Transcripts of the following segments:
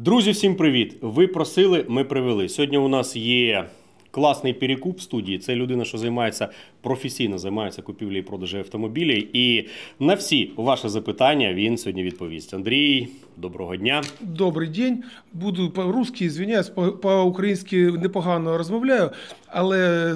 Друзі, всім привіт! Ви просили, ми привели. Сьогодні у нас є класний перекуп в студії. Це людина, що займається професійно, займається купівлею і продажею автомобілів. І на всі ваші запитання він сьогодні відповість. Андрій, доброго дня. Добрий день. Буду по-русски, звиняюсь, по-українськи непогано розмовляю, але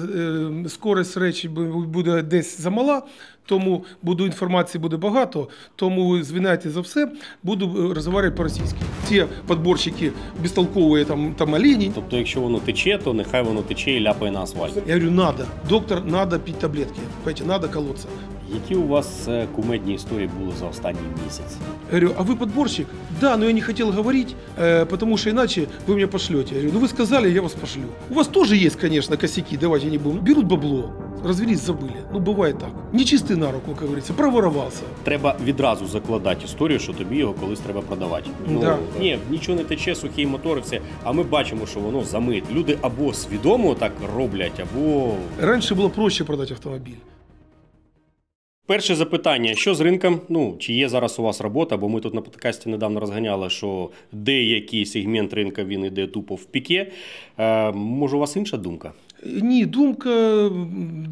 е, скорість речі буде десь замала. Тому буду інформації буде багато, тому звиняйте за все, буду е, розмовляти по-російськи. Ці подборщики безтолкової там там олені. Тобто, якщо воно тече, то нехай воно тече і ляпає на асфальт. Я говорю, надо. Доктор, надо піти таблетки. Понимаете, надо колоться. Які у вас е, кумедні історії були за останній місяць? Я говорю, а ви подборщик? Да, но ну я не хотел говорить, е, тому що иначе ви меня пошлете. Я говорю, ну ви сказали, я вас пошлю. У вас теж є, конечно, косяки, давайте не будемо беруть бабло развелись, забыли. Ну, буває так. Нечистый на руку, как говориться, проворовался. Треба відразу закладати історію, що тобі його колись треба продавати. Ну, ну Да. ні, нічого не тече, сухий мотор, все. А ми бачимо, що воно замит. Люди або свідомо так роблять, або раніше було проще продати автомобіль. Перше запитання: що з ринком? Ну чи є зараз у вас робота? Бо ми тут на подкасті недавно розганяли, що деякий сегмент ринка він іде тупо в піке. Е, може, у вас інша думка? Ні, думка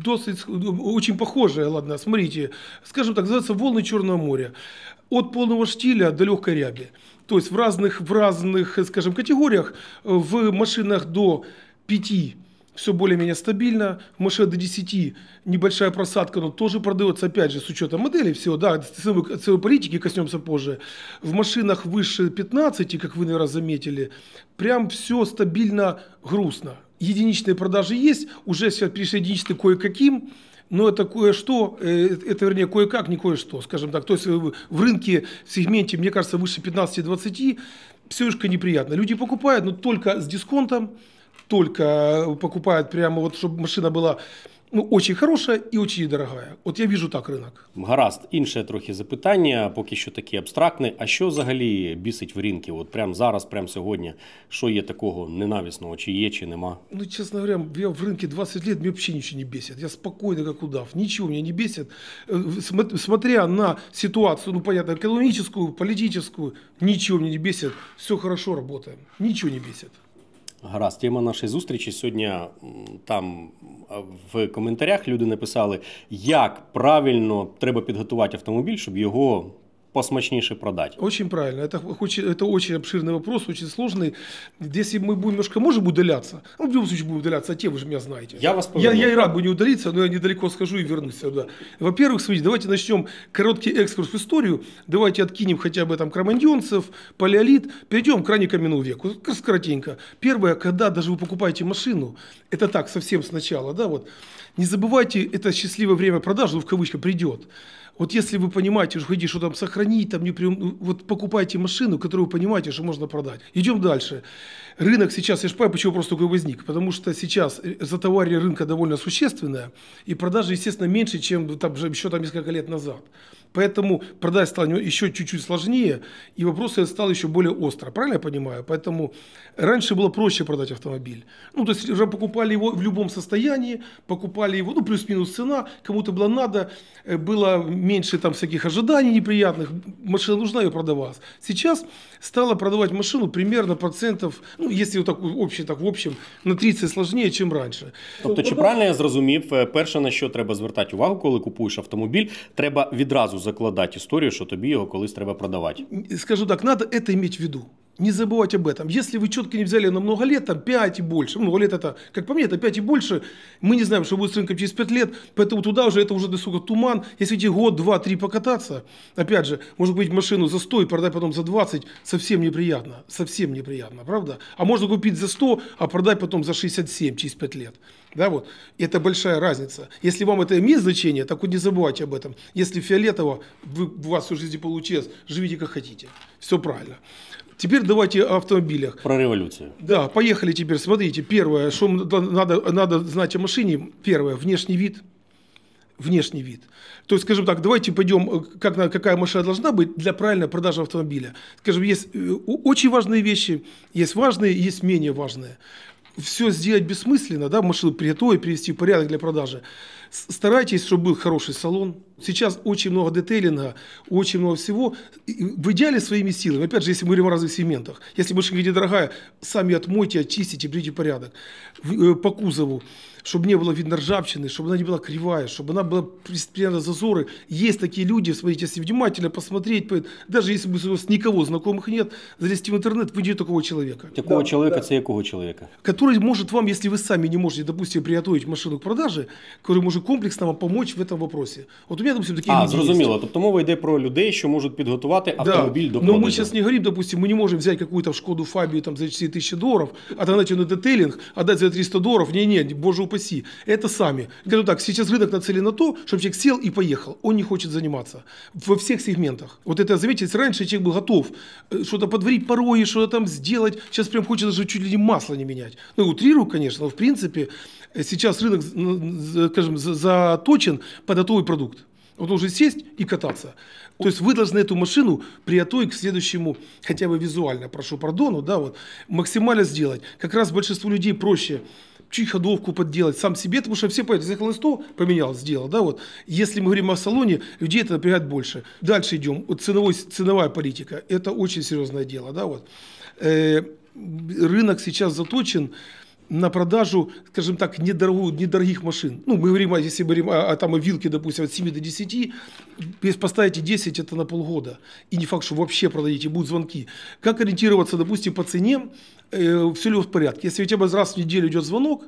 досить очень похожая, ладно, смотрите, скажем так, называется «Волны Черного моря». От полного штиля до легкой ряби. То есть в разных, в разных, скажем, категориях, в машинах до 5 все более-менее стабильно. машина до 10 небольшая просадка, но тоже продается, опять же, с учетом модели всего, да, ценовой, ценовой политики коснемся позже. В машинах выше 15, как вы, наверное, заметили, прям все стабильно грустно единичные продажи есть, уже все перешли единичные кое-каким, но это кое-что, э, это вернее кое-как, не кое-что, скажем так. То есть в рынке, в сегменте, мне кажется, выше 15-20, все неприятно. Люди покупают, но только с дисконтом, только э, покупают прямо вот, чтобы машина была ну, Очень хороша і очень дорога. От я віжу так ринок. Гаразд, інше трохи запитання, поки що такі абстрактне. А що взагалі бісить в ринки? От прямо зараз, прямо сьогодні, що є такого ненависного, чи є, чи нема? Ну, чесно говоря, я в ринку 20 років, мені взагалі нічого не бісить. Я спокійно, як удав, нічого мене не бісить. Э, смотря на ситуацію, ну, понятно, економічну, політичну, нічого мене не бісить, все хорошо працює, нічого не бісить. Гаразд, тема нашої зустрічі сьогодні. Там а, в коментарях люди написали, як правильно треба підготувати автомобіль, щоб його посмачнейше продать. Очень правильно. Это, очень это очень обширный вопрос, очень сложный. Если мы будем немножко, можем удаляться, ну, в любом случае будем удаляться, а те вы же меня знаете. Я вас я, я и рад бы не удалиться, но я недалеко схожу и вернусь сюда. Во-первых, смотрите, давайте начнем короткий экскурс в историю. Давайте откинем хотя бы там кроманьонцев, палеолит, перейдем к крайне каменному веку. Коротенько. Первое, когда даже вы покупаете машину, это так, совсем сначала, да, вот, не забывайте, это счастливое время продаж, ну, в кавычках, придет. Вот если вы понимаете, что хотите, что там сохранить, там не прием, ну, вот покупайте машину, которую вы понимаете, что можно продать. Идем дальше. Рынок сейчас, я же понимаю, почему просто такой возник, потому что сейчас э, затоварение рынка довольно существенное, и продажи, естественно, меньше, чем там, еще там несколько лет назад. Поэтому продать стало еще чуть-чуть сложнее, и вопрос стал еще более остро. Правильно я понимаю? Поэтому раньше было проще продать автомобиль. Ну, то есть уже покупали его в любом состоянии, покупали его, ну, плюс-минус цена, кому-то было надо, э, было меньше там всяких ожиданий неприятных, машина нужна, ее продавалась. Сейчас стало продавать машину примерно процентов, ну, если вот так, общий, так в общем, на 30 сложнее, чем раньше. Тобто, ну, чи ну, правильно я зрозумів, перше, на що треба звертати увагу, коли купуєш автомобіль, треба відразу закладати історію, що тобі його колись треба продавати. Скажу так, надо это иметь в виду. Не забывать об этом. Если вы четко не взяли на много лет, там 5 и больше, много лет это, как по мне, это 5 и больше, мы не знаем, что будет с рынком через 5 лет, поэтому туда уже это уже досуга туман. Если идти год, два, три покататься, опять же, может быть, машину за 100 и продать потом за 20, совсем неприятно, совсем неприятно, правда? А можно купить за 100, а продать потом за 67 через 5 лет. Да, вот. Это большая разница. Если вам это имеет значение, так вот не забывайте об этом. Если фиолетово, вы, у вас всю жизнь получилось, живите как хотите. Все правильно. Теперь давайте о автомобилях. Про революцию. Да, поехали теперь. Смотрите, первое, что надо, надо знать о машине. Первое, внешний вид. Внешний вид. То есть, скажем так, давайте пойдем, э, как, какая машина должна быть для правильной продажи автомобиля. Скажем, есть э, очень важные вещи, есть важные, есть менее важные все сделать бессмысленно, да, машину и привести в порядок для продажи. Старайтесь, чтобы был хороший салон. Сейчас очень много детейлинга, очень много всего. В идеале своими силами. Опять же, если мы говорим о разных сегментах. Если машинка дорогая, сами отмойте, очистите, придите порядок. Э, по кузову чтобы не было видно ржавчины, чтобы она не была кривая, чтобы она была примерно зазоры. Есть такие люди, смотрите, если внимательно посмотреть, даже если у вас никого знакомых нет, залезьте в интернет, выйдет такого человека. Такого да, человека, да. це якого человека? Который может вам, если вы сами не можете, допустим, приготовить машину к продаже, который может комплексного помочь в этом вопросе. Вот у меня, допустим, такие А, люди зрозуміло. Есть. Тобто мова йде про людей, що можуть підготувати автомобіль да. до ну, продажу. Но мы сейчас не говорим, допустим, мы не можем взять какую-то Шкоду Фабию там, за 4 тысячи долларов, отогнать а ее на детейлинг, отдать за 300 долларов. Не-не, боже упаси. Это сами. Говорю так, сейчас рынок нацелен на то, чтобы человек сел и поехал. Он не хочет заниматься. Во всех сегментах. Вот это заметить, раньше человек был готов э, что-то подварить пароли, что-то там сделать. Сейчас прям хочется даже чуть ли не масло не менять. Ну, утрирую, конечно, но в принципе сейчас рынок, скажем, заточен под готовый продукт. Он должен сесть и кататься. То есть вы должны эту машину приготовить к следующему, хотя бы визуально, прошу пардону, да, вот, максимально сделать. Как раз большинству людей проще чуть ходовку подделать сам себе, потому что все поедут, заехал на стол, поменял, сделал, да, вот. Если мы говорим о салоне, людей это напрягает больше. Дальше идем, вот ценовой, ценовая политика, это очень серьезное дело, да, вот. Э, рынок сейчас заточен, на продажу, скажем так, недорогу, недорогих машин. Ну, мы говорим, а если говорим о, о, там, о вилке, допустим, от 7 до 10, если поставите 10, это на полгода. И не факт, что вообще продадите, будут звонки. Как ориентироваться, допустим, по цене, э, все ли в порядке? Если у тебя раз в неделю идет звонок,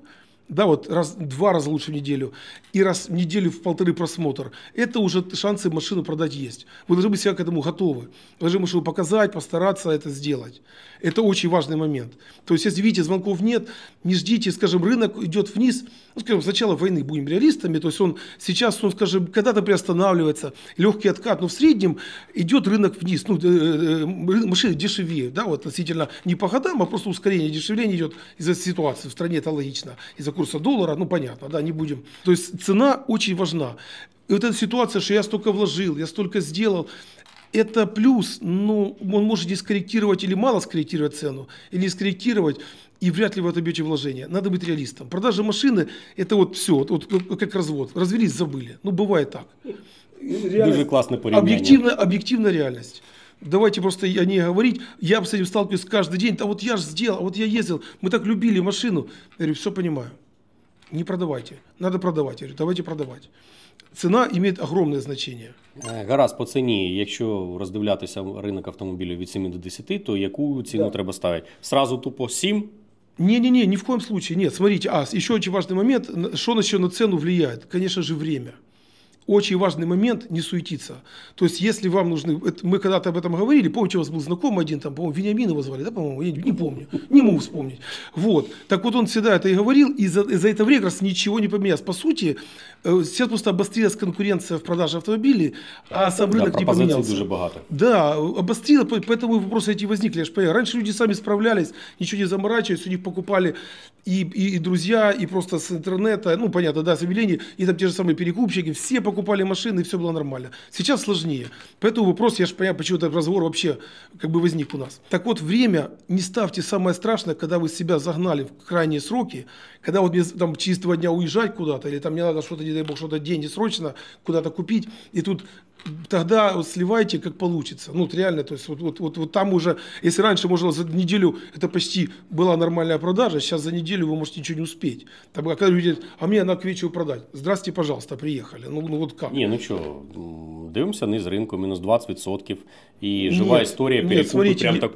да, вот раз, два раза лучше в неделю и раз в неделю в полторы просмотр, это уже шансы машину продать есть. Вы должны быть себя к этому готовы. Вы должны машину показать, постараться это сделать. Это очень важный момент. То есть, если видите, звонков нет, не ждите, скажем, рынок идет вниз, ну, скажем, с начала войны будем реалистами, то есть он сейчас, он, скажем, когда-то приостанавливается, легкий откат, но в среднем идет рынок вниз, ну, э, э, машины дешевее, да, вот относительно не по годам, а просто ускорение дешевления идет из-за ситуации в стране, это логично, из-за курса доллара, ну, понятно, да, не будем. То есть цена очень важна. И вот эта ситуация, что я столько вложил, я столько сделал, это плюс, ну, он может дискорректировать или мало скорректировать цену, или не скорректировать, и вряд ли вы отобьете вложение. Надо быть реалистом. Продажа машины – это вот все, вот, вот как развод. Развелись, забыли. Ну, бывает так. Реальность, Дуже классное порівняння. Объективная, объективная реальность. Давайте просто о ней говорить. Я с этим сталкиваюсь каждый день. А вот я же сделал, вот я ездил. Мы так любили машину. Я говорю, все понимаю. Не продавайте. Надо продавать. Я говорю, давайте продавать. Ціна має огромне значення. Гаразд по ціні. Якщо роздивлятися ринок автомобілів від 7 до 10, то яку ціну да. треба ставити? Сразу тупо 7? Не-не-не, ни в коем случае. Нет, смотрите, а, еще очень важный момент, что еще на цену влияет? Конечно же, время очень важный момент не суетиться. То есть, если вам нужны, это, мы когда-то об этом говорили, помните, у вас был знакомый один, там, по-моему, Вениамин его звали, да, по-моему, я не помню, не могу вспомнить. Вот. Так вот он всегда это и говорил, и за, и за это время как раз ничего не поменялось. По сути, э, сейчас просто обострилась конкуренция в продаже автомобилей, а сам рынок да, не поменялся. дуже багато. Да, обострило, поэтому вопросы эти возникли. Я же понимаю, раньше люди сами справлялись, ничего не заморачивались, у них покупали и, и, и друзья, и просто с интернета, ну, понятно, да, с объявлений, и там те же самые перекупщики, все покупали покупали машины, и все было нормально. Сейчас сложнее. Поэтому вопрос, я же понимаю, почему этот разговор вообще как бы возник у нас. Так вот, время не ставьте самое страшное, когда вы себя загнали в крайние сроки, когда вот мне там через два дня уезжать куда-то, или там мне надо что-то, не дай бог, что-то деньги срочно куда-то купить, и тут тогда вот сливайте, как получится. Ну, вот реально, то есть вот, вот, вот, вот там уже, если раньше можно за неделю, это почти была нормальная продажа, сейчас за неделю вы можете ничего не успеть. Там, а когда люди говорят, а мне надо к вечеру продать. Здравствуйте, пожалуйста, приехали. Ну, ну вот как? Не, ну что, дивимся низ рынку, минус 20%. И живая история перекупы нет, смотрите, прям так...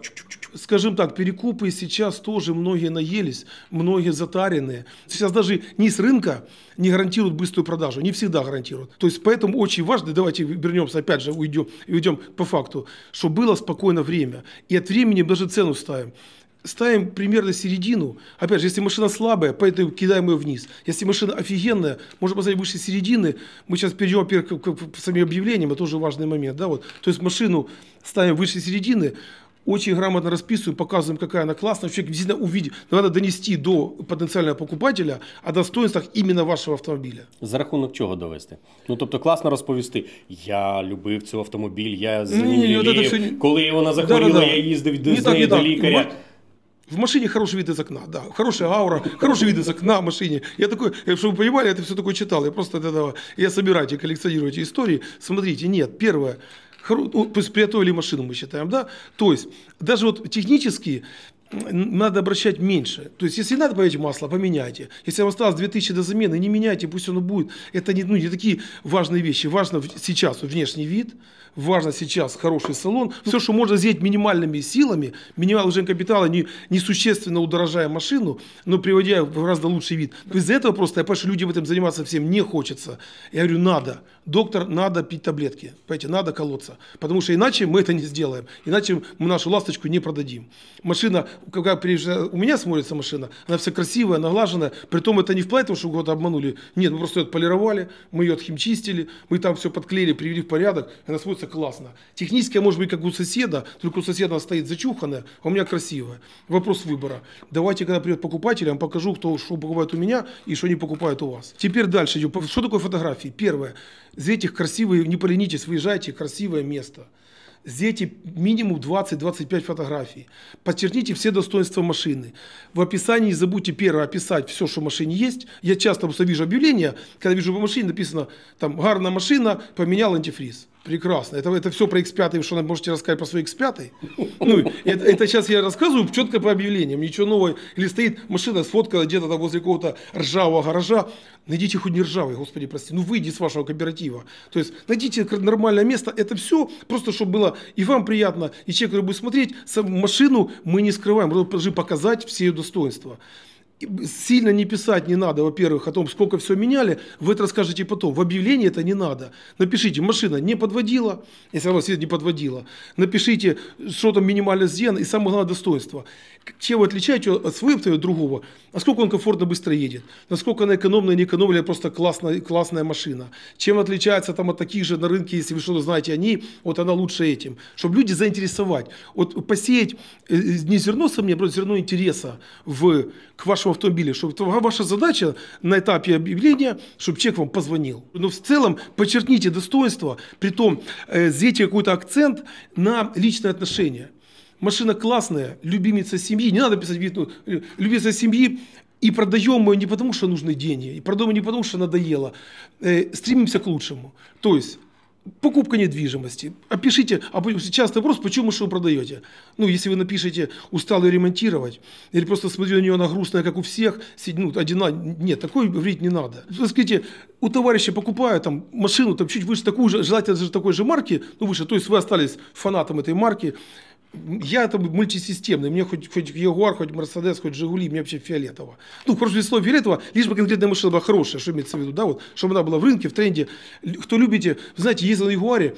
Скажем так, перекупы сейчас тоже многие наелись, многие затаренные. Сейчас даже низ рынка не гарантирует быструю продажу, не всегда гарантирует. То есть поэтому очень важно, давайте вернемся, опять же уйдем, уйдем по факту, что было спокойно время. И от времени даже цену ставим ставим примерно середину. Опять же, если машина слабая, поэтому кидаем ее вниз. Если машина офигенная, можно поставить выше середины. Мы сейчас перейдем, во-первых, к, к, к самим объявлениям, это тоже важный момент. Да, вот. То есть машину ставим выше середины, очень грамотно расписываем, показываем, какая она классная. Человек действительно увидит. надо донести до потенциального покупателя о достоинствах именно вашего автомобиля. За рахунок чего довести? Ну тобто класно розповісти. Я любив цей автомобиль, я за ним Ні, ні, ні, от це все Коли вона захворіла, Да-да-да. я їздив до, Не з так, до так. лікаря. В машине хороший вид из окна, да. Хорошая аура, хороший вид из окна в машине. Я такой, э, чтобы вы понимали, я это все такое читал. Я просто от я собираю и коллекционирую эти истории. Смотрите, нет, первое, ну, то есть приготовили машину, мы считаем, да? То есть даже вот технически надо обращать меньше. То есть, если надо поменять масло, поменяйте. Если вам осталось 2000 до замены, не меняйте, пусть оно будет. Это не, ну, не такие важные вещи. Важно сейчас внешний вид, важно сейчас хороший салон. Ну, Все, что можно сделать минимальными силами, минимальный уже капитала, не, не существенно удорожая машину, но приводя в гораздо лучший вид. То из-за этого просто, я понимаю, что людям этим заниматься всем не хочется. Я говорю, надо. Доктор, надо пить таблетки. Понимаете, надо колоться. Потому что иначе мы это не сделаем. Иначе мы нашу ласточку не продадим. Машина когда приезжаю, у меня смотрится машина, она вся красивая, наглаженная. Притом это не вплоть того, что кого-то обманули. Нет, мы просто ее отполировали, мы ее отхимчистили, мы там все подклеили, привели в порядок, и она смотрится классно. Техническая может быть как у соседа, только у соседа она стоит зачуханная, а у меня красивая. Вопрос выбора. Давайте, когда придет покупатель, я вам покажу, кто что покупает у меня и что не покупает у вас. Теперь дальше идем. Что такое фотографии? Первое. Из этих красивые, не поленитесь, выезжайте, красивое место. Сделайте минимум 20-25 фотографий. Подчеркните все достоинства машины. В описании не забудьте первое описать все, что в машине есть. Я часто просто вижу объявления, когда вижу по машине написано, там, гарная машина, поменял антифриз. Прекрасно. Это, это все про X5, что можете рассказать про свой X5? Ну, это, это сейчас я рассказываю четко по объявлениям, ничего нового. Или стоит машина сфоткала где-то там возле какого-то ржавого гаража. Найдите хоть не ржавый, господи, прости. Ну, выйди с вашего кооператива. То есть, найдите нормальное место. Это все просто, чтобы было и вам приятно, и человек, который будет смотреть, машину мы не скрываем. Мы должны показать все ее достоинства. Сильно не писать не надо, во-первых, о том, сколько все меняли. Вы это расскажете потом. В объявлении это не надо. Напишите, машина не подводила, если она свет не подводила. Напишите, что там минимально сделано и самое главное достоинство. Чем вы отличаете от своего от другого? Насколько он комфортно быстро едет? Насколько она экономная, не экономная, просто классная, классная машина? Чем отличается там от таких же на рынке, если вы что-то знаете они вот она лучше этим. Чтобы люди заинтересовать. Вот посеять э, э, не зерно сомнения, а зерно интереса в, к вашему вашем автомобиле, чтобы ваша задача на этапе объявления, чтобы человек вам позвонил. Но в целом подчеркните достоинство, при том э, сделайте какой-то акцент на личные отношения. Машина классная, любимица семьи. Не надо писать вид, ну, э, любимица семьи и продаем мы не потому, что нужны деньги, и продаем мы не потому, что надоело. Э, стремимся к лучшему. То есть покупка недвижимости. Опишите, а частый вопрос, почему что вы продаете? Ну, если вы напишете «устал ее ремонтировать», или просто смотрю на нее, она грустная, как у всех, ну, одина, нет, такой говорить не надо. Вы ну, скажите, у товарища покупаю там машину, там чуть выше такую же, желательно же такой же марки, ну, выше, то есть вы остались фанатом этой марки, я там мультисистемный, мне хоть, хоть Егор, хоть Мерседес, хоть Жигули, мне вообще фиолетово. Ну, короче, слово фиолетово, лишь бы конкретная машина была хорошая, что имеется в виду, да, вот, чтобы она была в рынке, в тренде. Кто любите, знаете, ездил на Ягуаре,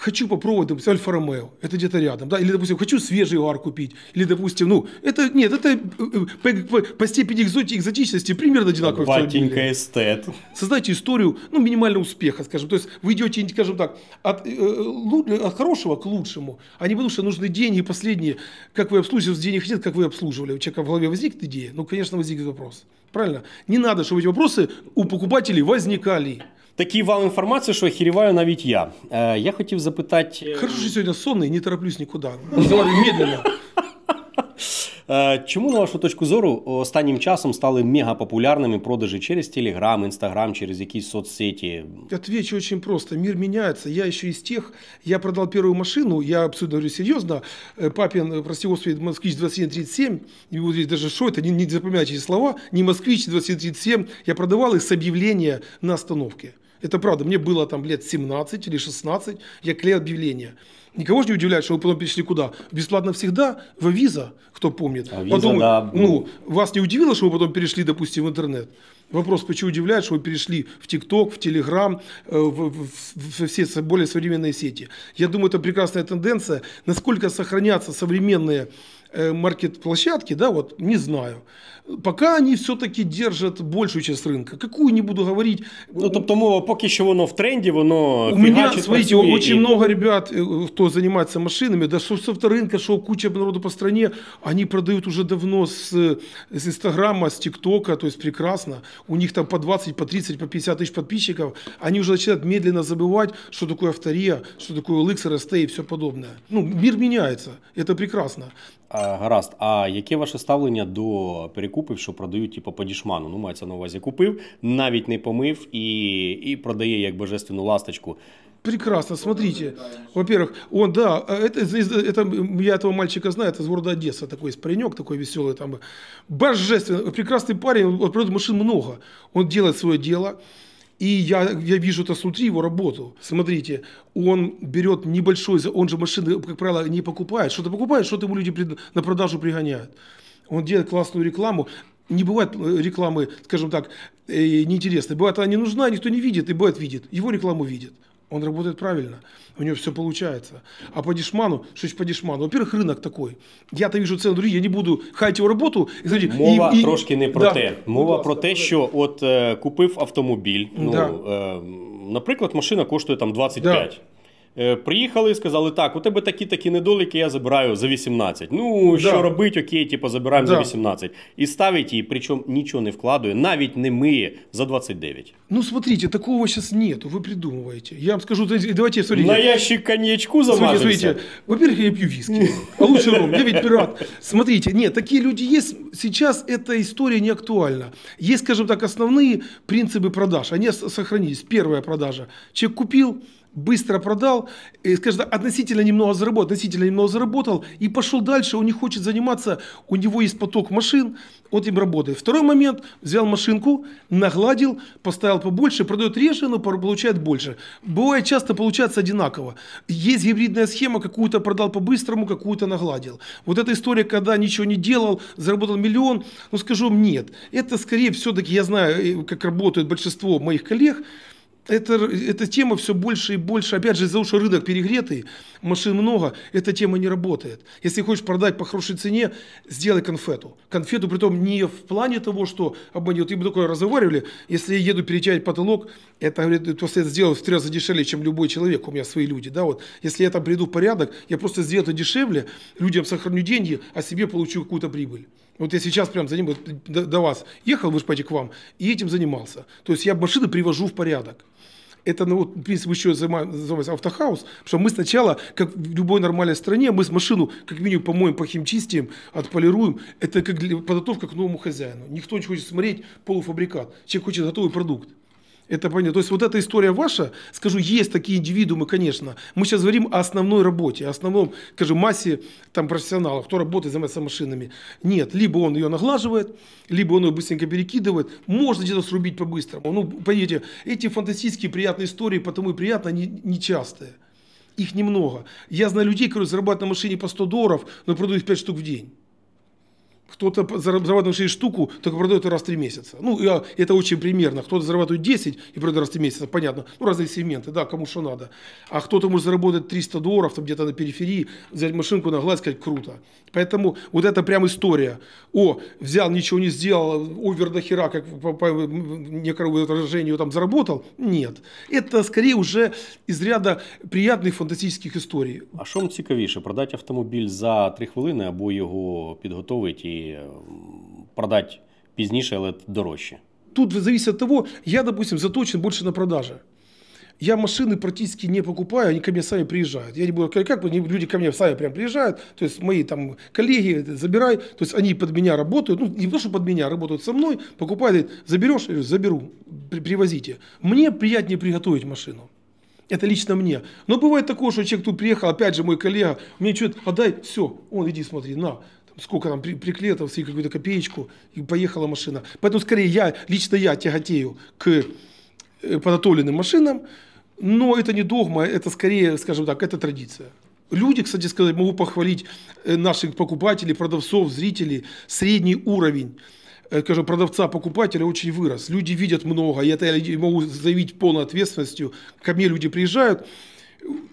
хочу попробовать, допустим, Альфа-Ромео, это где-то рядом, да, или, допустим, хочу свежий гар купить, или, допустим, ну, это, нет, это по, э, э, по, по степени экзоти, экзотичности примерно одинаковый. Батенька эстет. Создайте историю, ну, минимального успеха, скажем, то есть вы идете, скажем так, от, э, э, от хорошего к лучшему, а не потому что нужны деньги, последние, как вы обслуживаете, денег нет, как вы обслуживали, у человека в голове возникнет идея, ну, конечно, возникнет вопрос, правильно? Не надо, чтобы эти вопросы у покупателей возникали. Такий вал інформації, що хіріваю навіть я. Е, э, Я хотів запитати. Э, э, Хорошо, що сьогодні сонний, не тороплюсь нікуди. Говорю медленно. Е, Чому, на вашу точку зору, останнім часом стали мегапопулярними продажі через телеграм, Instagram, через якісь соцсети? Отвечу очень просто. Мир меняется. Я еще из тех, я продал первую машину, я абсолютно говорю серьезно, Э, папин, э, прости господи, москвич 2737, не буду здесь даже что это, не, не запоминайте эти слова, не москвич 2737, я продавал их с на остановке. Это правда. Мне было там лет 17 или 16, я клеил объявления. Никого же не удивляет, что вы потом перешли куда? Бесплатно всегда в Авиза, кто помнит. Авиза, потом, да. Ну, вас не удивило, что вы потом перешли, допустим, в интернет? Вопрос, почему удивляет, что вы перешли в ТикТок, в Телеграм, э, в, в все более современные сети. Я думаю, это прекрасная тенденция. Насколько сохранятся современные э, маркет-площадки, да, вот, не знаю. Пока они все-таки держат большую часть рынка. Какую не буду говорить. Ну, то мова поки що воно в тренде, воно У меня, фігачить, смотрите, працює очень много ребят, э, кто занимается машинами, да что с авторынка, что куча народу по стране, они продают уже давно с, э, с Инстаграма, с ТикТока, то есть прекрасно. У них там по 20, по 30, по 50 тысяч подписчиков. Они уже начинают медленно забывать, что такое автория, что такое LX, RST и все подобное. Ну, мир меняется, это прекрасно. Гаразд, а яке ваше ставлення до перекупів, що продають типу, по дішману? Ну, мається на увазі, купив, навіть не помив і і продає як божественну ласточку. Прекрасно, смотрите. Во-первых, он, да, это, это, я этого мальчика знаю, это из города Одесса, такой паренек, такой веселый, там, божественный, прекрасный парень, он, машин много, он делает свое дело, И я, я вижу это внутри его работу. Смотрите, он берет небольшой, он же машины, как правило, не покупает. Что-то покупает, что-то ему люди на продажу пригоняют. Он делает классную рекламу. Не бывает э, рекламы, скажем так, э, неинтересной. Бывает она не нужна, никто не видит, и бывает видит. Его рекламу видит. Он работает правильно, у него все получается. А по дешману, что еще по дешману? Во-первых, рынок такой. Я-то вижу цену, другие, я не буду хай его работу. І, знаєте, Мова і, трошки не про да. те. Мова про те, що от е, купив автомобіль. Ну, да. е, наприклад, машина коштує там 25. Да. Приїхали і сказали, так, у тебе такі-такі недоліки, я забираю за 18. Ну, що робить, окей, типу, забираємо да. за 18. И ставить її, причому нічого не вкладує, навіть не миє за 29. Ну, смотрите, такого сейчас нету, вы придумываете. Я вам скажу, давайте, смотрите. На ящик конечку замажемся. Смотрите, смотрите. во-первых, я пью виски, а лучше ром, я ведь пират. Смотрите, нет, такие люди есть, сейчас эта история не актуальна. Есть, скажем так, основные принципы продаж, они сохранились. Первая продажа. Человек купил, быстро продал, и, скажем, относительно немного заработал, относительно немного заработал, и пошел дальше, он не хочет заниматься, у него есть поток машин, вот им работает. Второй момент, взял машинку, нагладил, поставил побольше, продает реже, но получает больше. Бывает часто получается одинаково. Есть гибридная схема, какую-то продал по-быстрому, какую-то нагладил. Вот эта история, когда ничего не делал, заработал миллион, ну скажу вам, нет. Это скорее все-таки, я знаю, как работают большинство моих коллег, это, эта тема все больше и больше, опять же, из-за того, что рынок перегретый, машин много, эта тема не работает. Если хочешь продать по хорошей цене, сделай конфету. Конфету, при том не в плане того, что обманет. И мы такое разговаривали, если я еду перечать потолок, это, говорит, просто я сделаю в три раза дешевле, чем любой человек, у меня свои люди, да, вот. Если я там приду в порядок, я просто сделаю это дешевле, людям сохраню деньги, а себе получу какую-то прибыль. Вот я сейчас прям за ним до, до вас ехал, вы же к вам, и этим занимался. То есть я машины привожу в порядок это, ну, вот, в принципе, еще называется автохаус, потому что мы сначала, как в любой нормальной стране, мы с машину как минимум помоем, похимчистим, отполируем. Это как для, подготовка к новому хозяину. Никто не хочет смотреть полуфабрикат. Человек хочет готовый продукт. Это понятно. То есть вот эта история ваша, скажу, есть такие индивидуумы, конечно. Мы сейчас говорим о основной работе, о основном, скажем, массе там профессионалов, кто работает, занимается машинами. Нет, либо он ее наглаживает, либо он ее быстренько перекидывает. Можно где-то срубить по-быстрому. Ну, понимаете, эти фантастические приятные истории, потому и приятно, они нечастые. Их немного. Я знаю людей, которые зарабатывают на машине по 100 долларов, но продают 5 штук в день кто-то зарабатывает 6 штуку, только продает раз в 3 месяца. Ну, а, это очень примерно. Кто-то зарабатывает 10 и продает раз в 3 месяца, понятно. Ну, разные сегменты, да, кому что надо. А кто-то может заработать 300 долларов там где-то на периферии, взять машинку на глаз, сказать, круто. Поэтому вот это прям история. О, взял, ничего не сделал, овер до хера, как по, по некому отражению там заработал. Нет. Это скорее уже из ряда приятных фантастических историй. А что вам цікавіше, продати автомобіль за 3 хвилини або його підготовити і и продать пізніше, але дорожче. Тут зависит от того, я, допустим, заточен больше на продаже. Я машины практически не покупаю, они ко мне сами приезжают. Я не буду, как, как люди ко мне сами прям приезжают, то есть мои там коллеги, э, забирай, то есть они под меня работают, ну не то, что под меня, а работают со мной, покупают, говорят, заберешь, я говорю, заберу, при, привозите. Мне приятнее приготовить машину. Это лично мне. Но бывает такое, что человек тут приехал, опять же мой коллега, мне что-то, отдай, все, он, иди смотри, на сколько там, при, приклеил себе какую-то копеечку, и поехала машина. Поэтому скорее я, лично я тяготею к э, подготовленным машинам, но это не догма, это скорее, скажем так, это традиция. Люди, кстати сказать, могу похвалить э, наших покупателей, продавцов, зрителей. Средний уровень э, скажем, продавца, покупателя очень вырос. Люди видят много, и это я могу заявить полной ответственностью. Ко мне люди приезжают,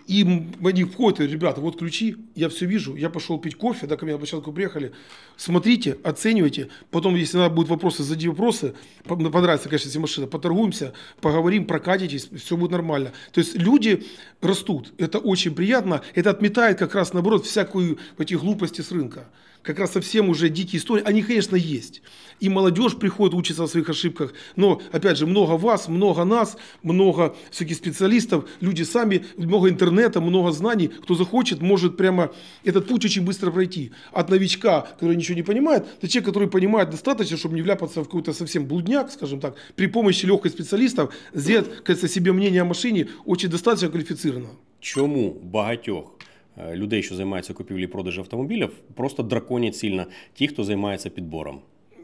им они входят, ребята, вот ключи, я все вижу, я пошел пить кофе, да, ко мне на площадку приехали, смотрите, оценивайте, потом, если надо будет вопросы, задади вопросы, понравится, конечно, если машина, поторгуемся, поговорим, прокатитесь, все будет нормально. То есть люди растут, это очень приятно, это отметает как раз, наоборот, всякую эти глупости с рынка как раз совсем уже дикие истории, они, конечно, есть. И молодежь приходит учится о своих ошибках, но, опять же, много вас, много нас, много всяких специалистов, люди сами, много интернета, много знаний. Кто захочет, может прямо этот путь очень быстро пройти. От новичка, который ничего не понимает, до человека, который понимает достаточно, чтобы не вляпаться в какой-то совсем блудняк, скажем так, при помощи легкой специалистов, сделать, кажется, себе мнение о машине очень достаточно квалифицированно. Чому багатьох людей, що займаються купівлі продажі автомобілів, просто драконять сильно ті, хто займається підбором.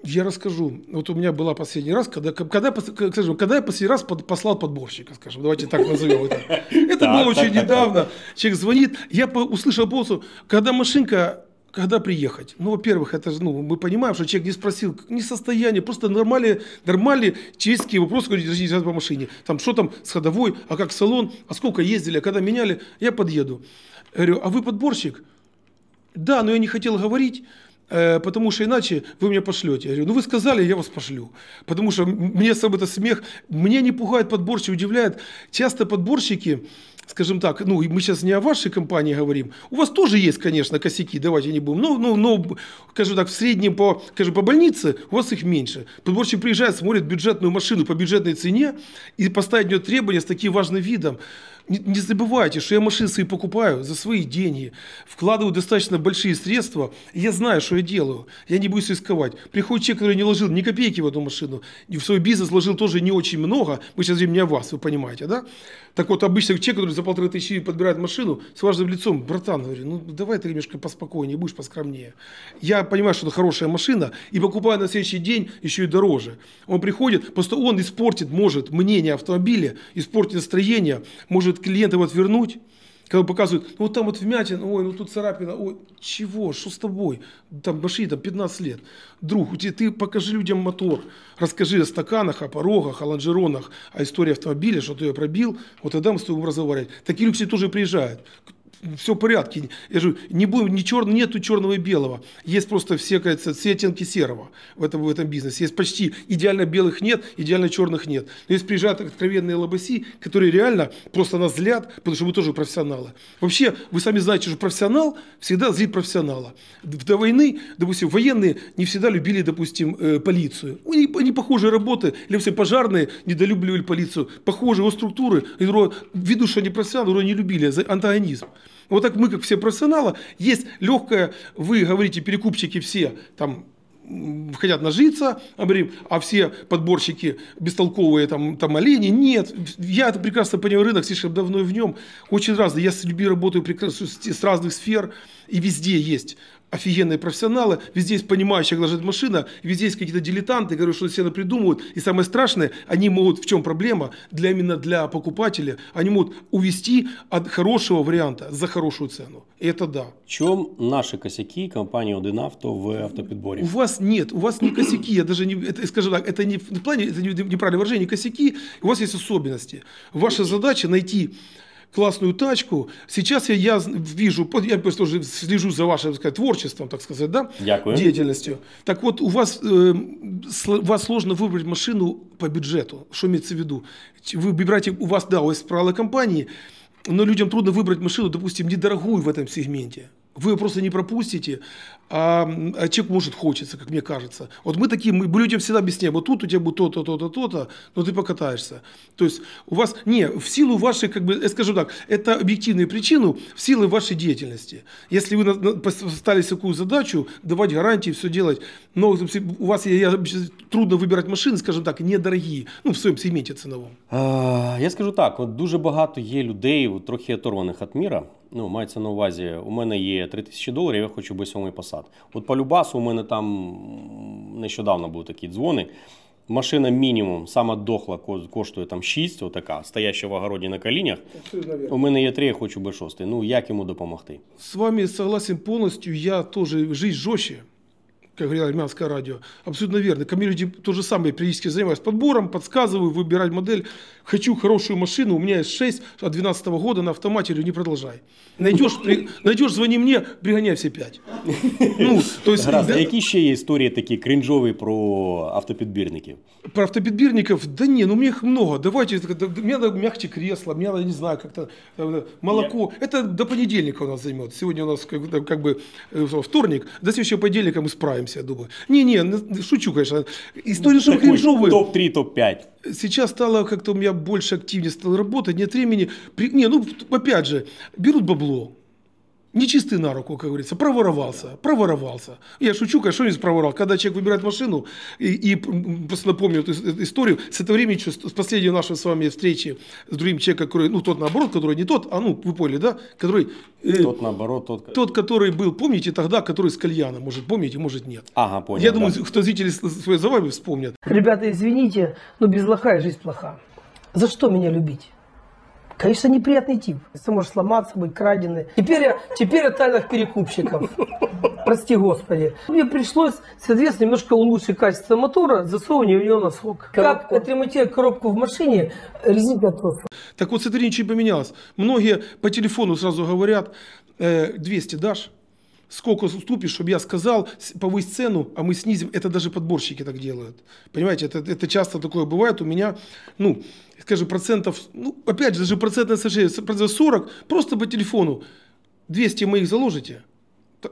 Я расскажу. Вот у меня была последний раз, когда, когда, скажем, когда я последний раз под, послал подборщика, скажем, давайте так назовем это. Это было очень недавно. Человек звонит, я услышал голосу, когда машинка когда приехать? Ну, во-первых, это же, ну, мы понимаем, что человек не спросил, не состояние, просто нормальные, нормальные чешские вопросы, которые держите по машине. Там, что там с ходовой, а как салон, а сколько ездили, а когда меняли, я подъеду говорю, а вы подборщик? Да, но я не хотел говорить, э, потому что иначе вы меня пошлете. Я говорю, ну вы сказали, я вас пошлю. Потому что мне сам это смех, мне не пугает подборщик, удивляет. Часто подборщики, скажем так, ну мы сейчас не о вашей компании говорим, у вас тоже есть, конечно, косяки, давайте не будем, но, ну, но, ну, но скажем так, в среднем по, скажем, по больнице у вас их меньше. Подборщик приезжает, смотрит бюджетную машину по бюджетной цене и поставит в нее требования с таким важным видом. Не, забывайте, что я машины свои покупаю за свои деньги, вкладываю достаточно большие средства, я знаю, что я делаю. Я не буду рисковать. Приходит человек, который не вложил ни копейки в эту машину, в свой бизнес вложил тоже не очень много, мы сейчас говорим не о вас, вы понимаете, да? Так вот, обычный человек, который за полторы тысячи подбирает машину, с важным лицом, братан, говорю, ну давай ты немножко поспокойнее, будешь поскромнее. Я понимаю, что это хорошая машина, и покупаю на следующий день еще и дороже. Он приходит, просто он испортит, может, мнение автомобиля, испортит настроение, может клиента его отвернуть. Когда показывают, ну вот там вот вмятина, ой, ну тут царапина, ой, чего, что с тобой? Там машине там 15 лет. Друг, у тебя, ты покажи людям мотор, расскажи о стаканах, о порогах, о лонжеронах, о истории автомобиля, что ты ее пробил, вот тогда мы с тобой будем разговаривать. Такие люди тоже приезжают все в порядке. Я же не будем, не черного, нету черного и белого. Есть просто все, кажется, все оттенки серого в этом, в этом бизнесе. Есть почти идеально белых нет, идеально черных нет. Но есть приезжают откровенные лобоси, которые реально просто нас злят, потому что мы тоже профессионалы. Вообще, вы сами знаете, что профессионал всегда злит профессионала. До войны, допустим, военные не всегда любили, допустим, э, полицию. Они, они похожие работы, или все пожарные недолюбливали полицию. Похожие его структуры, ведущие они профессионалы, его не любили, антагонизм. Вот так мы, как все профессионалы, есть легкое, вы говорите, перекупщики все там хотят нажиться, а все подборщики бестолковые, там, там олени. Нет, я это прекрасно понимаю рынок, слишком давно в нем. Очень разный. Я с людьми работаю прекрасно с разных сфер, и везде есть офигенные профессионалы, везде есть понимающая, как машина, везде есть какие-то дилетанты, которые что-то себе придумывают. И самое страшное, они могут, в чем проблема, для именно для покупателя, они могут увести от хорошего варианта за хорошую цену. И это да. В чем наши косяки компании Одинавто в автоподборе? У вас нет, у вас не косяки, я даже не, это, скажу так, это не в плане, это не неправильное выражение, не косяки, у вас есть особенности. Ваша задача найти классную тачку. Сейчас я, я вижу, я просто уже слежу за вашим так сказать, творчеством, так сказать, да, Дякую. деятельностью. Так вот, у вас, э, эм, сло, вас сложно выбрать машину по бюджету. Что имеется в виду? Вы выбираете, у вас, да, у вас правила компании, но людям трудно выбрать машину, допустим, недорогую в этом сегменте вы ее просто не пропустите, а, а человек может хочется, как мне кажется. Вот мы такие, мы людям всегда объясняем, вот тут у тебя будет то-то, то-то, то-то, но ты покатаешься. То есть у вас, не, в силу вашей, как бы, я скажу так, это объективную причину, в силу вашей деятельности. Если вы поставили такую задачу, давать гарантии, все делать, но у вас я, я, трудно выбирать машины, скажем так, недорогі, ну, в своем сегменті ціновому. А, я скажу так, вот дуже багато є людей, трохи оторванных от мира. ну, мається на увазі, у мене є 3 тисячі доларів, я хочу B7 Passat. От по Любасу у мене там нещодавно були такі дзвони. Машина мінімум, сама дохла, коштує там 6, отака, стояща в огороді на коленях. У мене є 3, я хочу B6. Ну, як йому допомогти? З вами согласен повністю, я теж життя жорстче. как говорила армянское радио, абсолютно верно. Комьюнити то же самое, периодически занимаюсь подбором, подсказываю, выбирать модель. хочу хорошую машину, у меня есть 6 от 12 года на автомате, не продолжай. Найдешь, найдешь звони мне, пригоняй все 5. Ну, то есть, Раз, да, а які ще є історії такі про автопідбірників? Про автопедбирников, Да не, ну у меня их много. Давайте, мне надо мягче кресло, мне надо, не знаю, как-то э, молоко. Я... Это до понедельника у нас займет. Сегодня у нас как, как бы э, вторник, до следующего понедельника мы справимся, я думаю. Не-не, шучу, конечно. Истории, ну, что кринжовые. Топ-3, топ-5. Сейчас стало как-то у меня больше активнее стал работать, нет времени. При... Не, ну, опять же, берут бабло, нечистый на руку, как говорится, проворовался, проворовался. Я шучу, конечно, не проворовал. Когда человек выбирает машину, и, и просто напомню эту э, историю, с этого времени, что, с последней нашей с вами встречи с другим человеком, который, ну, тот наоборот, который не тот, а ну, вы поняли, да, который... Э, тот наоборот, тот... Тот, который был, помните, тогда, который с кальяна, может, помните, может, нет. Ага, понял. Я да. думаю, кто зрители свои за вами вспомнят. Ребята, извините, но без лоха жизнь плоха. За что меня любить? Конечно, неприятный тип. Ты можешь сломаться, быть краденый. Теперь я, теперь я тайных перекупщиков. Прости, Господи. Мне пришлось, соответственно, немножко улучшить качество мотора, засовывание в него носок. Коробку. Как отремонтировать коробку в машине, резинка отсутствует. Так вот, смотри, ничего не поменялось. Многие по телефону сразу говорят, э, 200 дашь? сколько уступишь, чтобы я сказал, повысь цену, а мы снизим. Это даже подборщики так делают. Понимаете, это, это часто такое бывает. У меня, ну, скажем, процентов, ну, опять же, даже процентное соотношение, 40, просто по телефону. 200 моих заложите,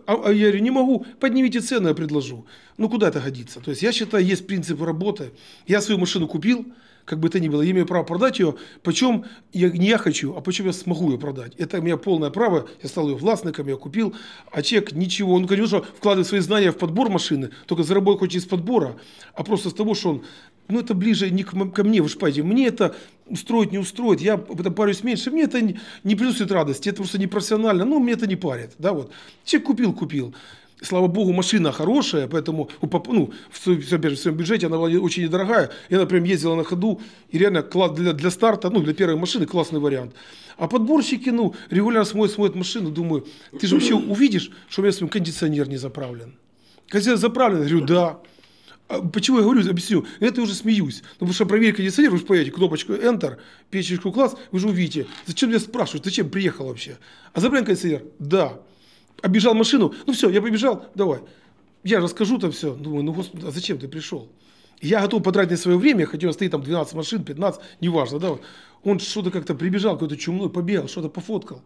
а, а я говорю, не могу, поднимите цену, я предложу. Ну, куда это годится? То есть я считаю, есть принцип работы. Я свою машину купил, как бы то ни было, я имею право продать ее, причем я не я хочу, а почему я смогу ее продать. Это у меня полное право, я стал ее властником, я купил, а человек ничего, он, конечно, вкладывает свои знания в подбор машины, только заработал хоть из подбора, а просто с того, что он, ну это ближе не к, ко мне, вы же понимаете, мне это устроит не устроит. я об этом парюсь меньше, мне это не, не приносит радости, это просто непрофессионально, ну мне это не парит, да вот. Человек купил, купил слава богу, машина хорошая, поэтому ну, в, своем, в своем бюджете она была очень недорогая. Я, например, ездила на ходу, и реально для, для старта, ну, для первой машины классный вариант. А подборщики, ну, регулярно смоют, смоют машину, думаю, ты же вообще увидишь, что у меня свой кондиционер не заправлен. Кондиционер заправлен? говорю, да. А почему я говорю, объясню. Это уже смеюсь. Ну, потому что проверить кондиционер, вы же поедете кнопочку Enter, печечку класс, вы же увидите. Зачем я спрашиваю, зачем приехал вообще? А заправлен кондиционер? Да оббежал машину, ну все, я побежал, давай. Я расскажу там все. Думаю, ну господи, а зачем ты пришел? Я готов потратить свое время, хотя он стоит там 12 машин, 15, неважно, да. Он что-то как-то прибежал, какой-то чумной, побегал, что-то пофоткал.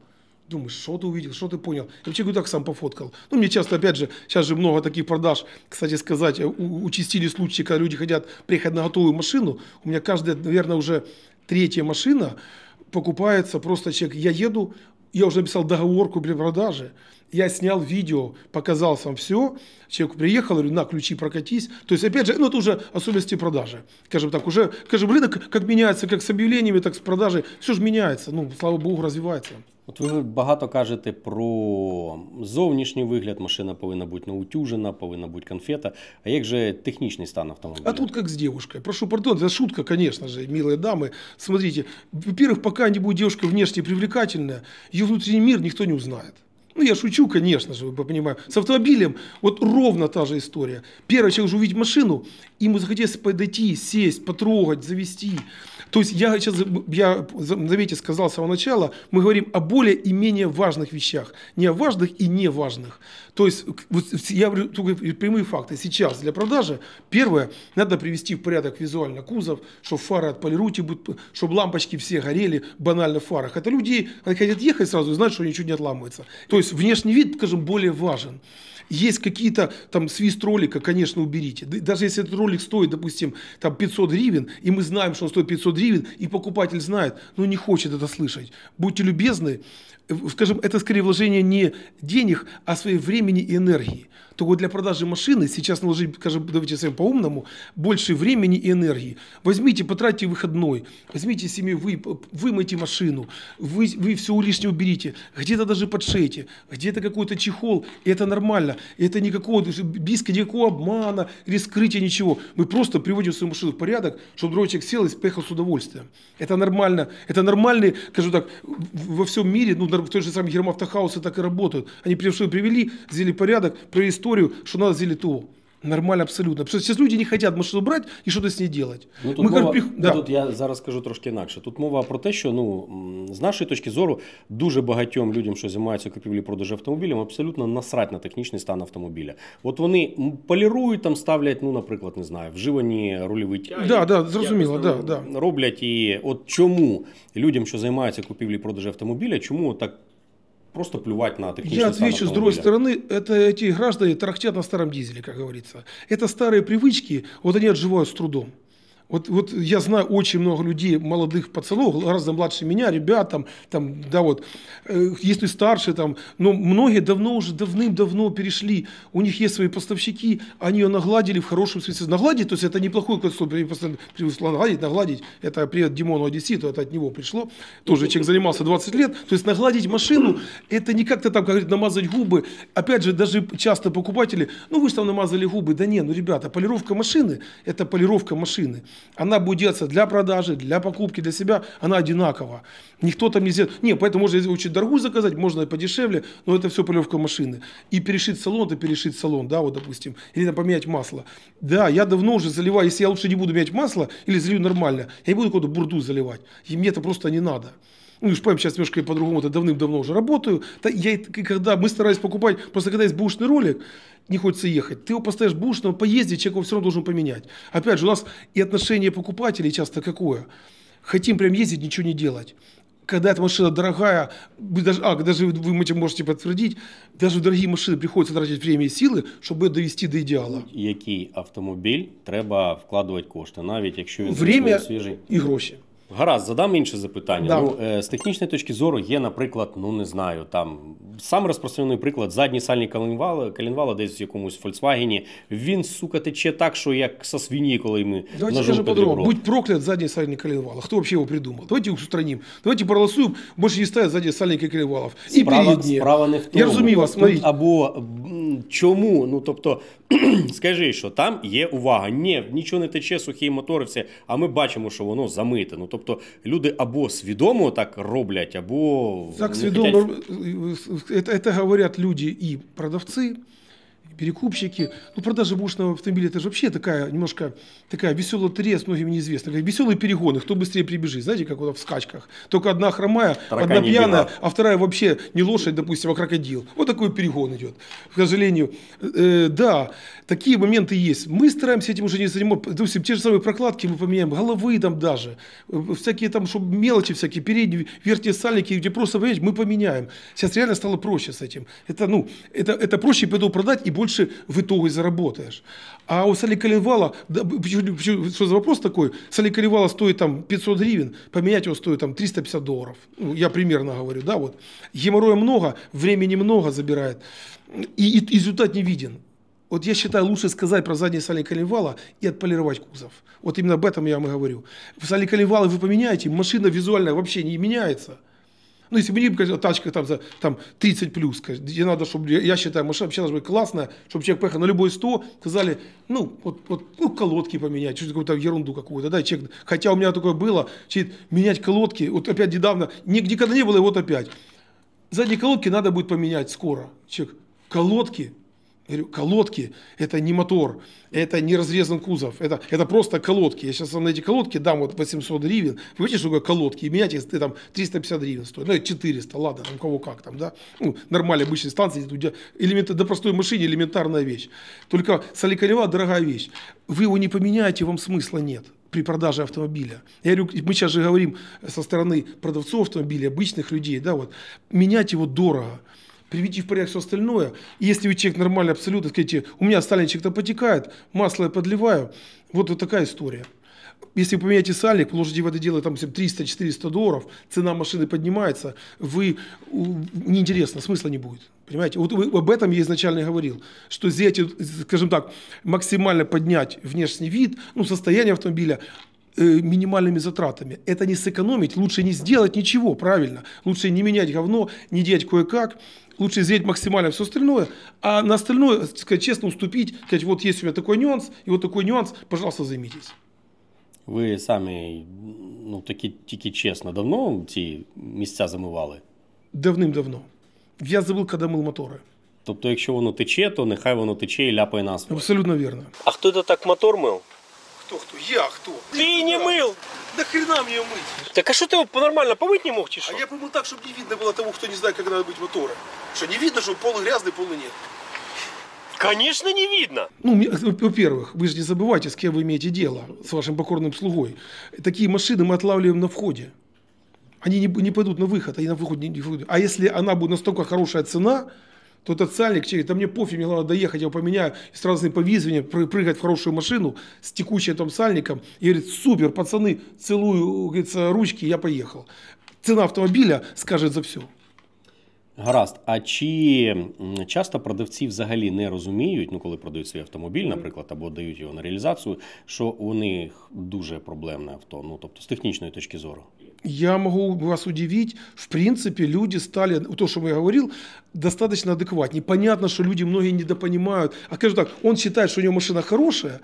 Думаешь, что ты увидел, что ты понял. Я вообще говорю, так сам пофоткал. Ну, мне часто, опять же, сейчас же много таких продаж, кстати сказать, участили случаи, когда люди хотят приехать на готовую машину. У меня каждая, наверное, уже третья машина покупается просто человек. Я еду, я уже написал договорку при продаже, я снял видео, показал сам все, человек приехал, говорю, на, ключи прокатись. То есть, опять же, ну, это уже особенности продажи. Скажем так, уже, скажем, рынок как меняется, как с объявлениями, так с продажей, все же меняется, ну, слава богу, развивается. От ви багато кажете про зовнішній вигляд, машина повинна бути наутюжена, повинна бути конфета. А як же технічний стан автомобиля? А тут как с девушкой. Прошу пардон, это шутка, конечно же, милые дамы. Смотрите, во-первых, пока не будет девушка внешне привлекательная, ее внутренний мир никто не узнает. Ну, я шучу, конечно же, вы понимаете. С автомобилем вот ровно та же история. Первый человек же увидит машину, ему захотелось подойти, сесть, потрогать, завести. То есть я сейчас, я, заметьте, сказал с самого начала, мы говорим о более и менее важных вещах, не о важных и не важных. То есть я говорю только прямые факты. Сейчас для продажи, первое, надо привести в порядок визуально кузов, чтобы фары отполируйте, чтобы лампочки все горели банально в фарах. Это люди, они хотят ехать сразу и знают, что ничего не отламывается. То есть внешний вид, скажем, более важен. Есть какие-то там свист ролика, конечно, уберите. Даже если этот ролик стоит, допустим, там 500 гривен, и мы знаем, что он стоит 500 гривен, и покупатель знает, но не хочет это слышать. Будьте любезны, э, скажем, это скорее вложение не денег, а своей времени и энергии вот для продажи машины сейчас нужно, скажем, давайте с по-умному, больше времени и энергии. Возьмите, потратьте выходной, возьмите себе, вы, вымойте машину, вы, вы все лишнее уберите, где-то даже подшейте, где-то какой-то чехол, и это нормально, это никакого, близко никакого обмана или скрытия, ничего. Мы просто приводим свою машину в порядок, чтобы другой человек сел и поехал с удовольствием. Это нормально, это нормальный, скажем так, во всем мире, ну, в той же самой Гермавтохаусе так и работают. Они привели, привели, взяли порядок, провели историю, что надо сделать то. Нормально абсолютно. Потому що люди не хотят машину брати і щось с ней делать. Ну, тут, Ми, мова, кажуть, да. тут я зараз скажу трошки інакше. Тут мова про те, що ну з нашої точки зору дуже багатьом людям, що займаються купівлі продажі автомобілів, абсолютно насрать на технічний стан автомобіля. От вони полірують там, ставлять, ну, наприклад, не знаю, вживані рульові тяги. Да, да, зрозуміло, да, да. роблять. І от чому людям, що займаються купівлі продажі автомобіля, чому так просто плевать на технический Я отвечу, с другой стороны, это эти граждане тарахтят на старом дизеле, как говорится. Это старые привычки, вот они отживают с трудом. Вот, вот я знаю очень много людей, молодых пацанов, гораздо младше меня, ребят, там, там да вот, э, если старше, там, но многие давно уже, давным-давно перешли, у них есть свои поставщики, они ее нагладили в хорошем смысле. Нагладить, то есть это неплохой консоль, нагладить, нагладить, это привет Димону Одесситу, это от него пришло, тоже человек занимался 20 лет, то есть нагладить машину, это не как-то там, как говорит, намазать губы, опять же, даже часто покупатели, ну вы же там намазали губы, да не, ну ребята, полировка машины, это полировка машины. Она будет делаться для продажи, для покупки, для себя, она одинакова. Никто там не сделает. Не, поэтому можно очень дорогую заказать, можно и подешевле, но это все полевка машины. И перешить салон, это перешить салон, да, вот допустим, или там поменять масло. Да, я давно уже заливаю, если я лучше не буду менять масло или залью нормально, я не буду какую-то бурду заливать. И мне это просто не надо ну, и шпаем сейчас немножко по-другому, это давным-давно уже работаю. Я, когда мы старались покупать, просто когда есть бушный ролик, не хочется ехать. Ты его поставишь бушного, поезде, человек его все равно должен поменять. Опять же, у нас и отношение покупателей часто какое. Хотим прям ездить, ничего не делать. Когда эта машина дорогая, вы даже, а, даже вы этим можете подтвердить, даже дорогие машины приходится тратить время и силы, чтобы довести до идеала. Який автомобиль треба вкладывать кошты, навіть якщо він Время свіжий. і гроші. Гаразд, задам інше запитання. Да. Ну, е, З технічної точки зору є, наприклад, ну не знаю, там сам розпространений приклад задні сальні коленвали, коленвала десь в якомусь Фольксвагені. Він, сука, тече так, що як со свині, коли ми Давайте скажем по-другому. Будь проклят задні сальні коленвала. Хто взагалі його придумав? Давайте їх устраним. Давайте проголосуємо, більше не ставить задні сальники коленвалів. І справа, справа не в тому. Я розумію вас, смотрите. Або чому? Ну тобто, скажи, що там є увага. Ні, нічого не тече, сухі мотори, все. А ми бачимо, що воно замите. Ну тобто, люди або свідомо так роблять, або так свідомо хотят... Е, е, це говорять люди і продавці. перекупщики. Ну, продажа бушного автомобиля, это же вообще такая немножко такая веселая трес, многим неизвестно. Веселые перегоны, кто быстрее прибежит. Знаете, как вот в скачках. Только одна хромая, Таракань одна пьяная, била. а вторая вообще не лошадь, допустим, а крокодил. Вот такой перегон идет. К сожалению, э, э, да, такие моменты есть. Мы стараемся этим уже не заниматься. Допустим, те же самые прокладки мы поменяем, головы там даже, э, всякие там, чтобы мелочи всякие, передние, верхние сальники, где просто, понимаете, мы поменяем. Сейчас реально стало проще с этим. Это, ну, это, это проще, поэтому продать и больше в итоге заработаешь. А у Сали Каливала, да, что за вопрос такой, Сали Каливала стоит там 500 гривен, поменять его стоит там 350 долларов. Ну, я примерно говорю, да, вот. Геморроя много, времени много забирает, и, и результат не виден. Вот я считаю, лучше сказать про задний сали коленвала и отполировать кузов. Вот именно об этом я вам и говорю. В сали коленвалы вы поменяете, машина визуально вообще не меняется. Ну, если бы не конечно, тачка там за там, 30 плюс, где надо, чтобы, я считаю, машина вообще должна быть классная, чтобы человек поехал на любой 100, сказали, ну, вот, вот ну, колодки поменять, что-то какую-то ерунду какую-то, да, человек, хотя у меня такое было, значит, менять колодки, вот опять недавно, никогда не было, и вот опять. Задние колодки надо будет поменять скоро. Человек, колодки, Говорю, колодки – это не мотор, это не разрезан кузов, это, это просто колодки. Я сейчас вам на эти колодки дам вот 800 гривен. Вы видите, что такое колодки? И менять их ты там 350 гривен стоит. Ну, 400, ладно, там кого как там, да. Ну, нормальные обычные станции, где элемент, да простой машине элементарная вещь. Только соликолева – дорогая вещь. Вы его не поменяете, вам смысла нет при продаже автомобиля. Я говорю, мы сейчас же говорим со стороны продавцов автомобилей, обычных людей, да, вот, менять его дорого приведите в порядок все остальное. И если вы человек нормальный абсолютно, скажите, у меня сальничек-то потекает, масло я подливаю. Вот, вот такая история. Если вы поменяете сальник, вложите в это дело там 300-400 долларов, цена машины поднимается, вы неинтересно, смысла не будет. Понимаете? Вот вы, об этом я изначально говорил, что сделать, скажем так, максимально поднять внешний вид, ну, состояние автомобиля, Э, минимальными затратами. Это не сэкономить, лучше не сделать ничего, правильно. Лучше не менять говно, не делать кое-как, лучше сделать максимально все остальное, а на остальное, э, сказать честно, уступить, сказать, вот есть у меня такой нюанс, и вот такой нюанс, пожалуйста, займитесь. Вы сами, ну, такі тільки честно, давно эти места замывали? давным давно Я забыл, коли мил мотори. Тобто, якщо воно тече, то нехай оно течет и ляпає нас. Абсолютно верно. А кто это так мотор мыл? Кто кто? Я кто? Ты не мыл! Да хрена мне мыть? Так а что ты его нормально помыть не мог, тише? А я помыл так, чтобы не видно было того, кто не знает, как надо быть мотора. Что, не видно, что полы грязный, полы нет? Конечно, не видно. Ну, э, во-первых, вы же не забывайте, с кем вы имеете дело, с вашим покорным слугой. Такие машины мы отлавливаем на входе. Они не, не пойдут на выход, они на выход не, не выйдут. А если она будет настолько хорошая цена, То тот сальник, через, да мне пофиг, мне главное доехать, я его поменяю, и сразу с ним прыгать в хорошую машину с текучим там сальником, и говорит, супер, пацаны, целую, говорится, ручки, я поехал. Цена автомобіля скаже за все. Гаразд. А чи часто продавці взагалі не розуміють, ну коли продають свій автомобіль, наприклад, або дають його на реалізацію, що у них дуже проблемне авто, ну тобто з технічної точки зору? я могу вас удивить, в принципе, люди стали, то, что я говорил, достаточно адекватнее. Понятно, что люди многие недопонимают. А скажем так, он считает, что у него машина хорошая,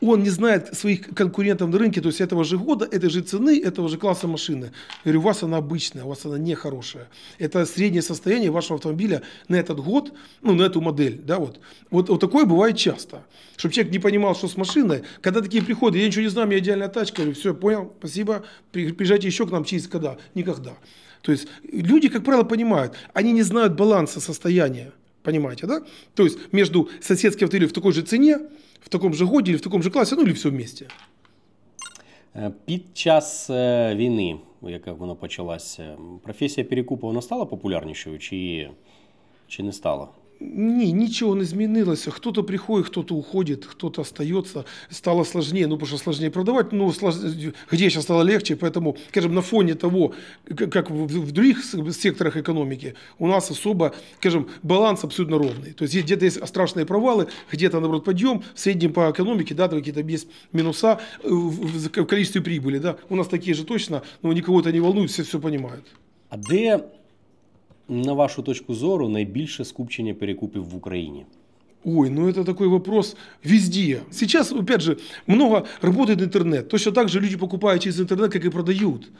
он не знает своих конкурентов на рынке, то есть этого же года, этой же цены, этого же класса машины. Я говорю, у вас она обычная, у вас она нехорошая. Это среднее состояние вашего автомобиля на этот год, ну, на эту модель, да, вот. Вот, вот такое бывает часто. Чтобы человек не понимал, что с машиной. Когда такие приходы, я ничего не знаю, у меня идеальная тачка, я говорю, все, понял, спасибо, приезжайте еще к нам через когда, никогда. То есть люди, как правило, понимают, они не знают баланса состояния. Понимаете, да? То есть между соседским автомобилем в такой же цене в таком же годі, или в такому же класі, ну или все вместе? Э, під час е, війни, яка вона почалася, е, професія перекупу вона стала популярнішою чи, чи не стала? Ні, нічого не змінилося. Хто-то приходить, хто-то уходит, кто-то остается. Стало сложнее, ну, потому что сложнее продавать, ну слож... где сейчас стало легче, поэтому, скажем, на фоне того, как в других секторах экономики, у нас особо, скажем, баланс абсолютно ровный. То есть где-то есть страшные провалы, где-то, наоборот, подъем, в среднем по экономике, да, там какие-то есть минуса э, в количестве прибыли, да. У нас такие же точно, но никого то не волнует, все все понимают. А где на вашу точку зору найбільше скупчення перекупів в Україні? Ой, ну это такой вопрос везде. Сейчас, опять же, много работает интернет. Точно так же люди покупают через интернет, как и продают.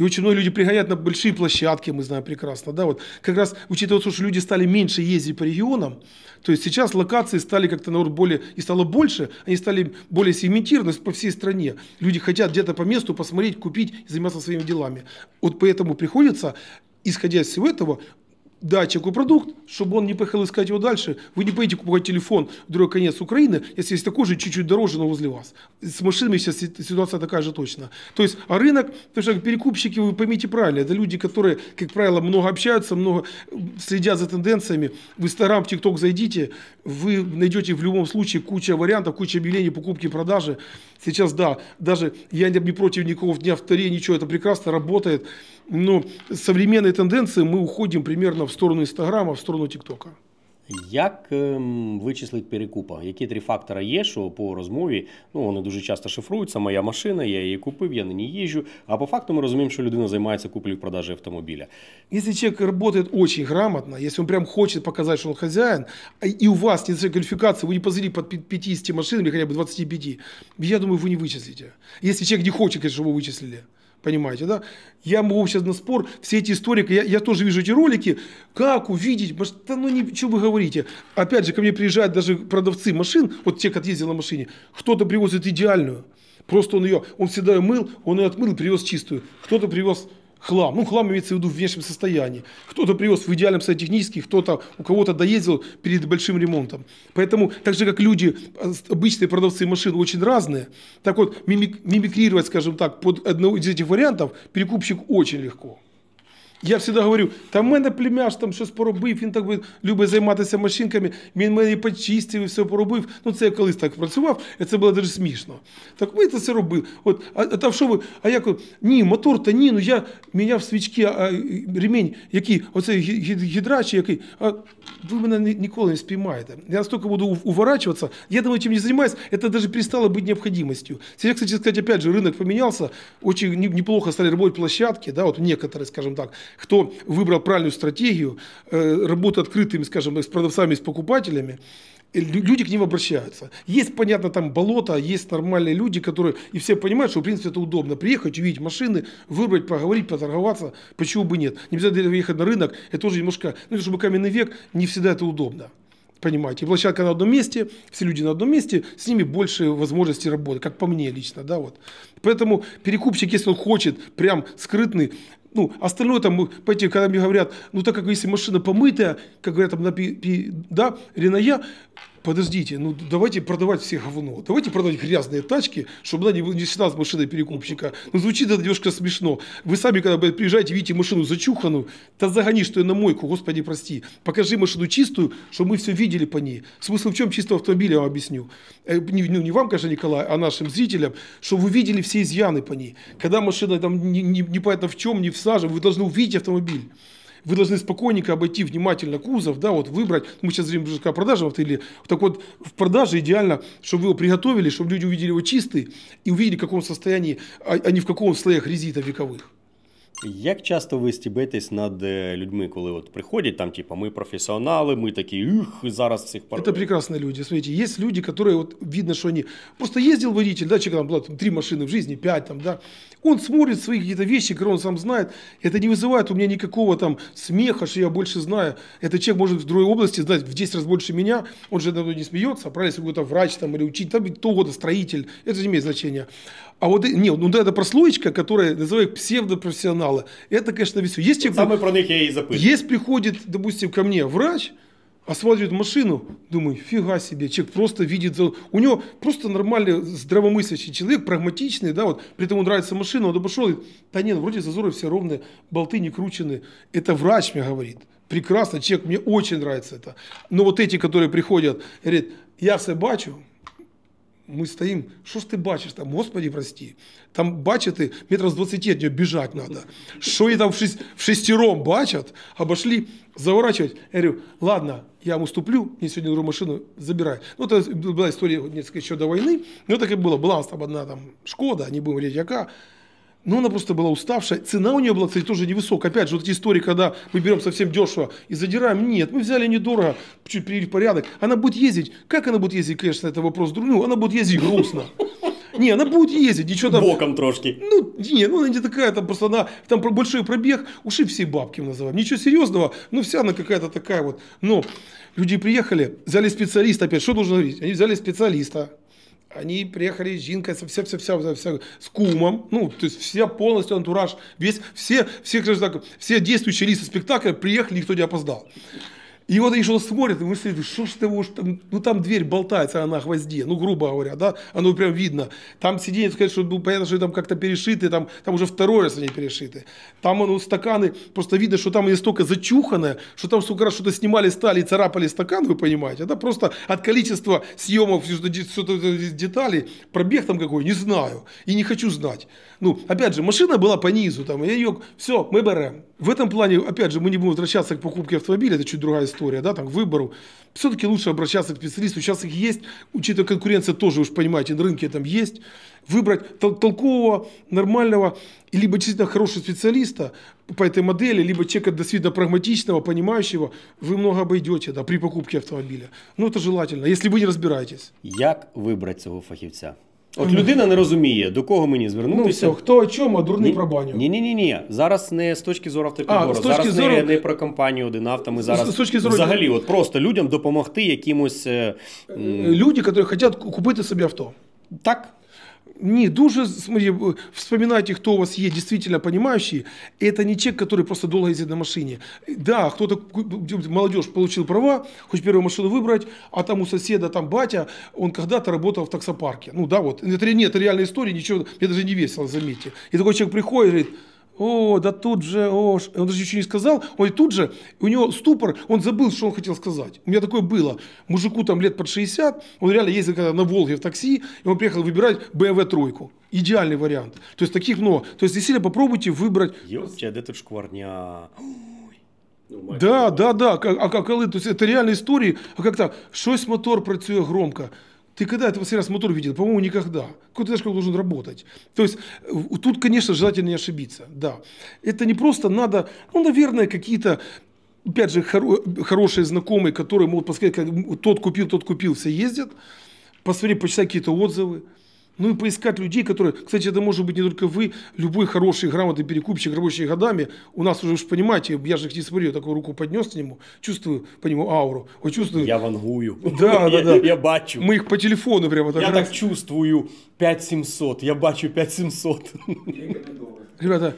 И очень многие люди приходят на большие площадки, мы знаем прекрасно. Да? Вот как раз учитывая то, что люди стали меньше ездить по регионам, то есть сейчас локации стали как-то на более, и стало больше, они стали более сегментированы по всей стране. Люди хотят где-то по месту посмотреть, купить и заниматься своими делами. Вот поэтому приходится исходя из всего этого, да, человеку продукт, чтобы он не поехал искать его дальше. Вы не поедете покупать телефон в другой конец Украины, если есть такой же, чуть-чуть дороже, но возле вас. С машинами сейчас ситуация такая же точно. То есть, а рынок, потому что перекупщики, вы поймите правильно, это люди, которые, как правило, много общаются, много следят за тенденциями. В Инстаграм, в ТикТок зайдите, вы найдете в любом случае куча вариантов, куча объявлений покупки, продажи. Сейчас, да, даже я не против никого в дня в Таре, ничего, это прекрасно работает но ну, современные тенденции мы уходим примерно в сторону Инстаграма, в сторону ТикТока. Як ем, вичислити перекупа? Які три фактора є, що по розмові ну вони дуже часто шифруються. Моя машина, я її купив, я на ній їжджу. А по факту ми розуміємо, що людина займається куплею продажею автомобіля. Якщо чоловік працює дуже грамотно, якщо він прям хоче показати, що він хазяїн, і а у вас не кваліфікації, ви не позили під 50 машинами або хоча б 25, я думаю, ви не вичислите. Якщо чоловік не хоче, щоб ви вичислили. Понимаете, да? Я могу сейчас на спор, все эти историки, я, я тоже вижу эти ролики, как увидеть, да ну не, что вы говорите. Опять же, ко мне приезжают даже продавцы машин, вот те, кто ездил на машине, кто-то привозит идеальную, просто он ее, он всегда ее мыл, он ее отмыл, привез чистую, кто-то привез хлам. Ну, хлам имеется в виду в внешнем состоянии. Кто-то привез в идеальном состоянии технически, кто-то у кого-то доездил перед большим ремонтом. Поэтому, так же как люди, а, обычные продавцы машин очень разные, так вот мимик, мимикрировать, скажем так, под одного из этих вариантов перекупщик очень легко. Я завжди говорю, та в мене племяш там щось поробив, він так любить займатися машинками, він мене почистив і все поробив. Ну це я колись так працював, і це було дуже смішно. Так ми це все робили. От, а, а та що ви? А як ні, мотор та ні, ну я міняв свічки, а, а ремінь, який, оцей гідрачий, який. А ви мене ніколи не спіймаєте. Я настільки буду уворачуватися, я думаю, чим не займаюся, це навіть перестало бути необхідністю. Сейчас, кстати, сказать, опять же, рынок поменялся, очень неплохо стали работать площадки, да, вот некоторые, скажем так кто выбрал правильную стратегию, э, работа открытыми, скажем, с продавцами, с покупателями, люди к ним обращаются. Есть, понятно, там болото, есть нормальные люди, которые, и все понимают, что, в принципе, это удобно. Приехать, увидеть машины, выбрать, поговорить, поторговаться, почему бы нет. Не обязательно ехать на рынок, это тоже немножко, ну, чтобы каменный век, не всегда это удобно. Понимаете, и площадка на одном месте, все люди на одном месте, с ними больше возможностей работы, как по мне лично, да, вот. Поэтому перекупщик, если он хочет, прям скрытный, ну, остальное там, понимаете, когда мне говорят, ну, так как если машина помытая, как говорят там на пи, пи да, Реная, подождите, ну давайте продавать все говно, давайте продавать грязные тачки, чтобы она не, не всегда с машиной перекупщика. Ну звучит это немножко смешно. Вы сами, когда приезжаете, видите машину зачуханную, да загони, что я на мойку, господи, прости. Покажи машину чистую, чтобы мы все видели по ней. Смысл в чем чистого автомобиля, я вам объясню. Э, не, ну, не вам, конечно, Николай, а нашим зрителям, чтобы вы видели все изъяны по ней. Когда машина там не, не, не понятно в чем, не в саже, вы должны увидеть автомобиль вы должны спокойненько обойти внимательно кузов, да, вот выбрать, мы сейчас зрим о продаже автомобиля, так вот в продаже идеально, чтобы вы его приготовили, чтобы люди увидели его чистый и увидели, в каком состоянии, а, а не в каком слоях резита вековых. Як часто ви стібетесь над людьми, коли от приходять, там, типа, мы профессионалы, мы такие, ух, зараз всех пор... Это прекрасные люди. Смотрите, есть люди, которые, вот видно, что они... Просто ездил водитель, да, человек там было там, три машины в жизни, пять там, да. Он смотрит свои какие-то вещи, которые он сам знает. Это не вызывает у меня никакого там смеха, что я больше знаю. Этот человек может в другой области знать в 10 раз больше меня. Он же давно не смеется, а правильно, если какой-то врач там или учитель, там кто угодно, строитель. Это не имеет значения. А вот, э, не, ну да, это прослоечка, которая называют псевдопрофессионал канала. Это, конечно, весело. Если, Саме про них я и запитую. Если приходит, допустим, ко мне врач, осматривает машину, думаю, фига себе, человек просто видит, у него просто нормальный здравомыслящий человек, прагматичный, да, вот, при этом нравится машина, он обошел, и, да нет, ну, вроде зазоры все ровные, болты не кручены, это врач мне говорит, прекрасно, человек, мне очень нравится это, но вот эти, которые приходят, говорят, я все бачу, мы стоим, що ж ти бачиш там, Господи, прости, там бачити, метрів з 20 від нього біжати треба. Що її там в, шість, в шестером бачать, обошли заворачувати. Я говорю, ладно, я вам уступлю, мені сьогодні другу машину забирай. Ну, це була історія ще до війни, ну так і було. Була у нас там одна там шкода, не будемо говорити, яка но ну, она просто была уставшая. Цена у нее была, кстати, тоже невысокая. Опять же, вот эти истории, когда мы берем совсем дешево и задираем. Нет, мы взяли недорого, чуть привели в порядок. Она будет ездить. Как она будет ездить, конечно, это вопрос другой. Ну, она будет ездить грустно. Не, она будет ездить, ничего там. Боком трошки. Ну, не, ну она не такая, там просто она, там большой пробег, уши все бабки называем. Ничего серьезного, но вся она какая-то такая вот. Но люди приехали, взяли специалиста опять, что нужно говорить? Они взяли специалиста, они приехали с Жинкой, со, все, все, все, все, с кумом, ну, то есть все полностью антураж, весь, все, все, все, все действующие лица спектакля приехали, никто не опоздал. И вот еще смотрят и мыслит, что ж ты уж там, ну там дверь болтается, она на гвозде, ну грубо говоря, да, оно прям видно. Там сиденье, сказать, что ну, понятно, что там как-то перешиты, там, там уже второй раз они перешиты. Там ну, стаканы, просто видно, что там они столько зачуханное, что там столько раз что-то снимали, стали и царапали стакан, вы понимаете, да, просто от количества съемок, что-то деталей, пробег там какой, не знаю, и не хочу знать. Ну, опять же, машина была по низу, там, я ее, все, мы берем. В этом плане, опять же, мы не будем возвращаться к покупке автомобиля, это чуть другая история, да, там, к выбору, все-таки лучше обращаться к специалисту. Сейчас их есть, учитывая конкуренция тоже, уж понимаете, на рынке там есть. Выбрать тол- толкового, нормального, либо действительно хорошего специалиста по этой модели, либо человека действительно прагматичного, понимающего, вы много обойдете да, при покупке автомобиля. Ну, это желательно, если вы не разбираетесь. Как выбрать своего фахівця? От людина не розуміє, до кого мені Ну звернутися. все, хто о чому, а дурний про баню. Ні, ні, ні, ні. Зараз не з точки зору автоконтору, А, точки зараз не, зору- не про компанію один авто. Ми зараз з точки зору- взагалі, от просто людям допомогти якимось е, Люди, які хочуть купити собі авто. так. Ні, дуже смотри, вспоминайте, кто у вас є, дійсно понимающий, это не человек, который просто долго ездит на машине. Да, кто-то, молодежь, получил права, хочет первую машину выбрать, а там у соседа, там батя, он когда-то работал в таксопарке. Ну да, вот. Это, нет, это реальная история, ничего, мне даже не весело, заметьте. И такой человек приходит и говорит, о, да тут же, о, он даже ничего не сказал, ой, тут же, у него ступор, он забыл, что он хотел сказать. У меня такое было, мужику там лет под 60, он реально ездил когда на Волге в такси, и он приехал выбирать BMW тройку. Идеальный вариант. То есть таких много. То есть если попробуйте выбрать... Ёпте, да тут шкварня. Ну, да, да, да, а, а коли, то есть это реальная история, а как так, щось мотор працює громко, ты когда это последний раз мотор видел? По-моему, никогда. Какой ты знаешь, как он должен работать? То есть э, тут, конечно, желательно не ошибиться. Да. Это не просто надо, ну, наверное, какие-то опять же, хоро э, хорошие знакомые, которые могут посмотреть, как тот купил, тот купил, все ездят. Посмотри, почитай какие-то отзывы. Ну и поискать людей, которые, кстати, это может быть не только вы, любой хороший, грамотный перекупщик, рабочий годами, у нас уже, уж понимаете, я же их не смотрю, я такую руку поднес к нему, чувствую по нему ауру, вот чувствую. Я вангую. Да, да, да. Я, бачу. Мы их по телефону прямо так. Я так чувствую 5700, я бачу 5700. Ребята,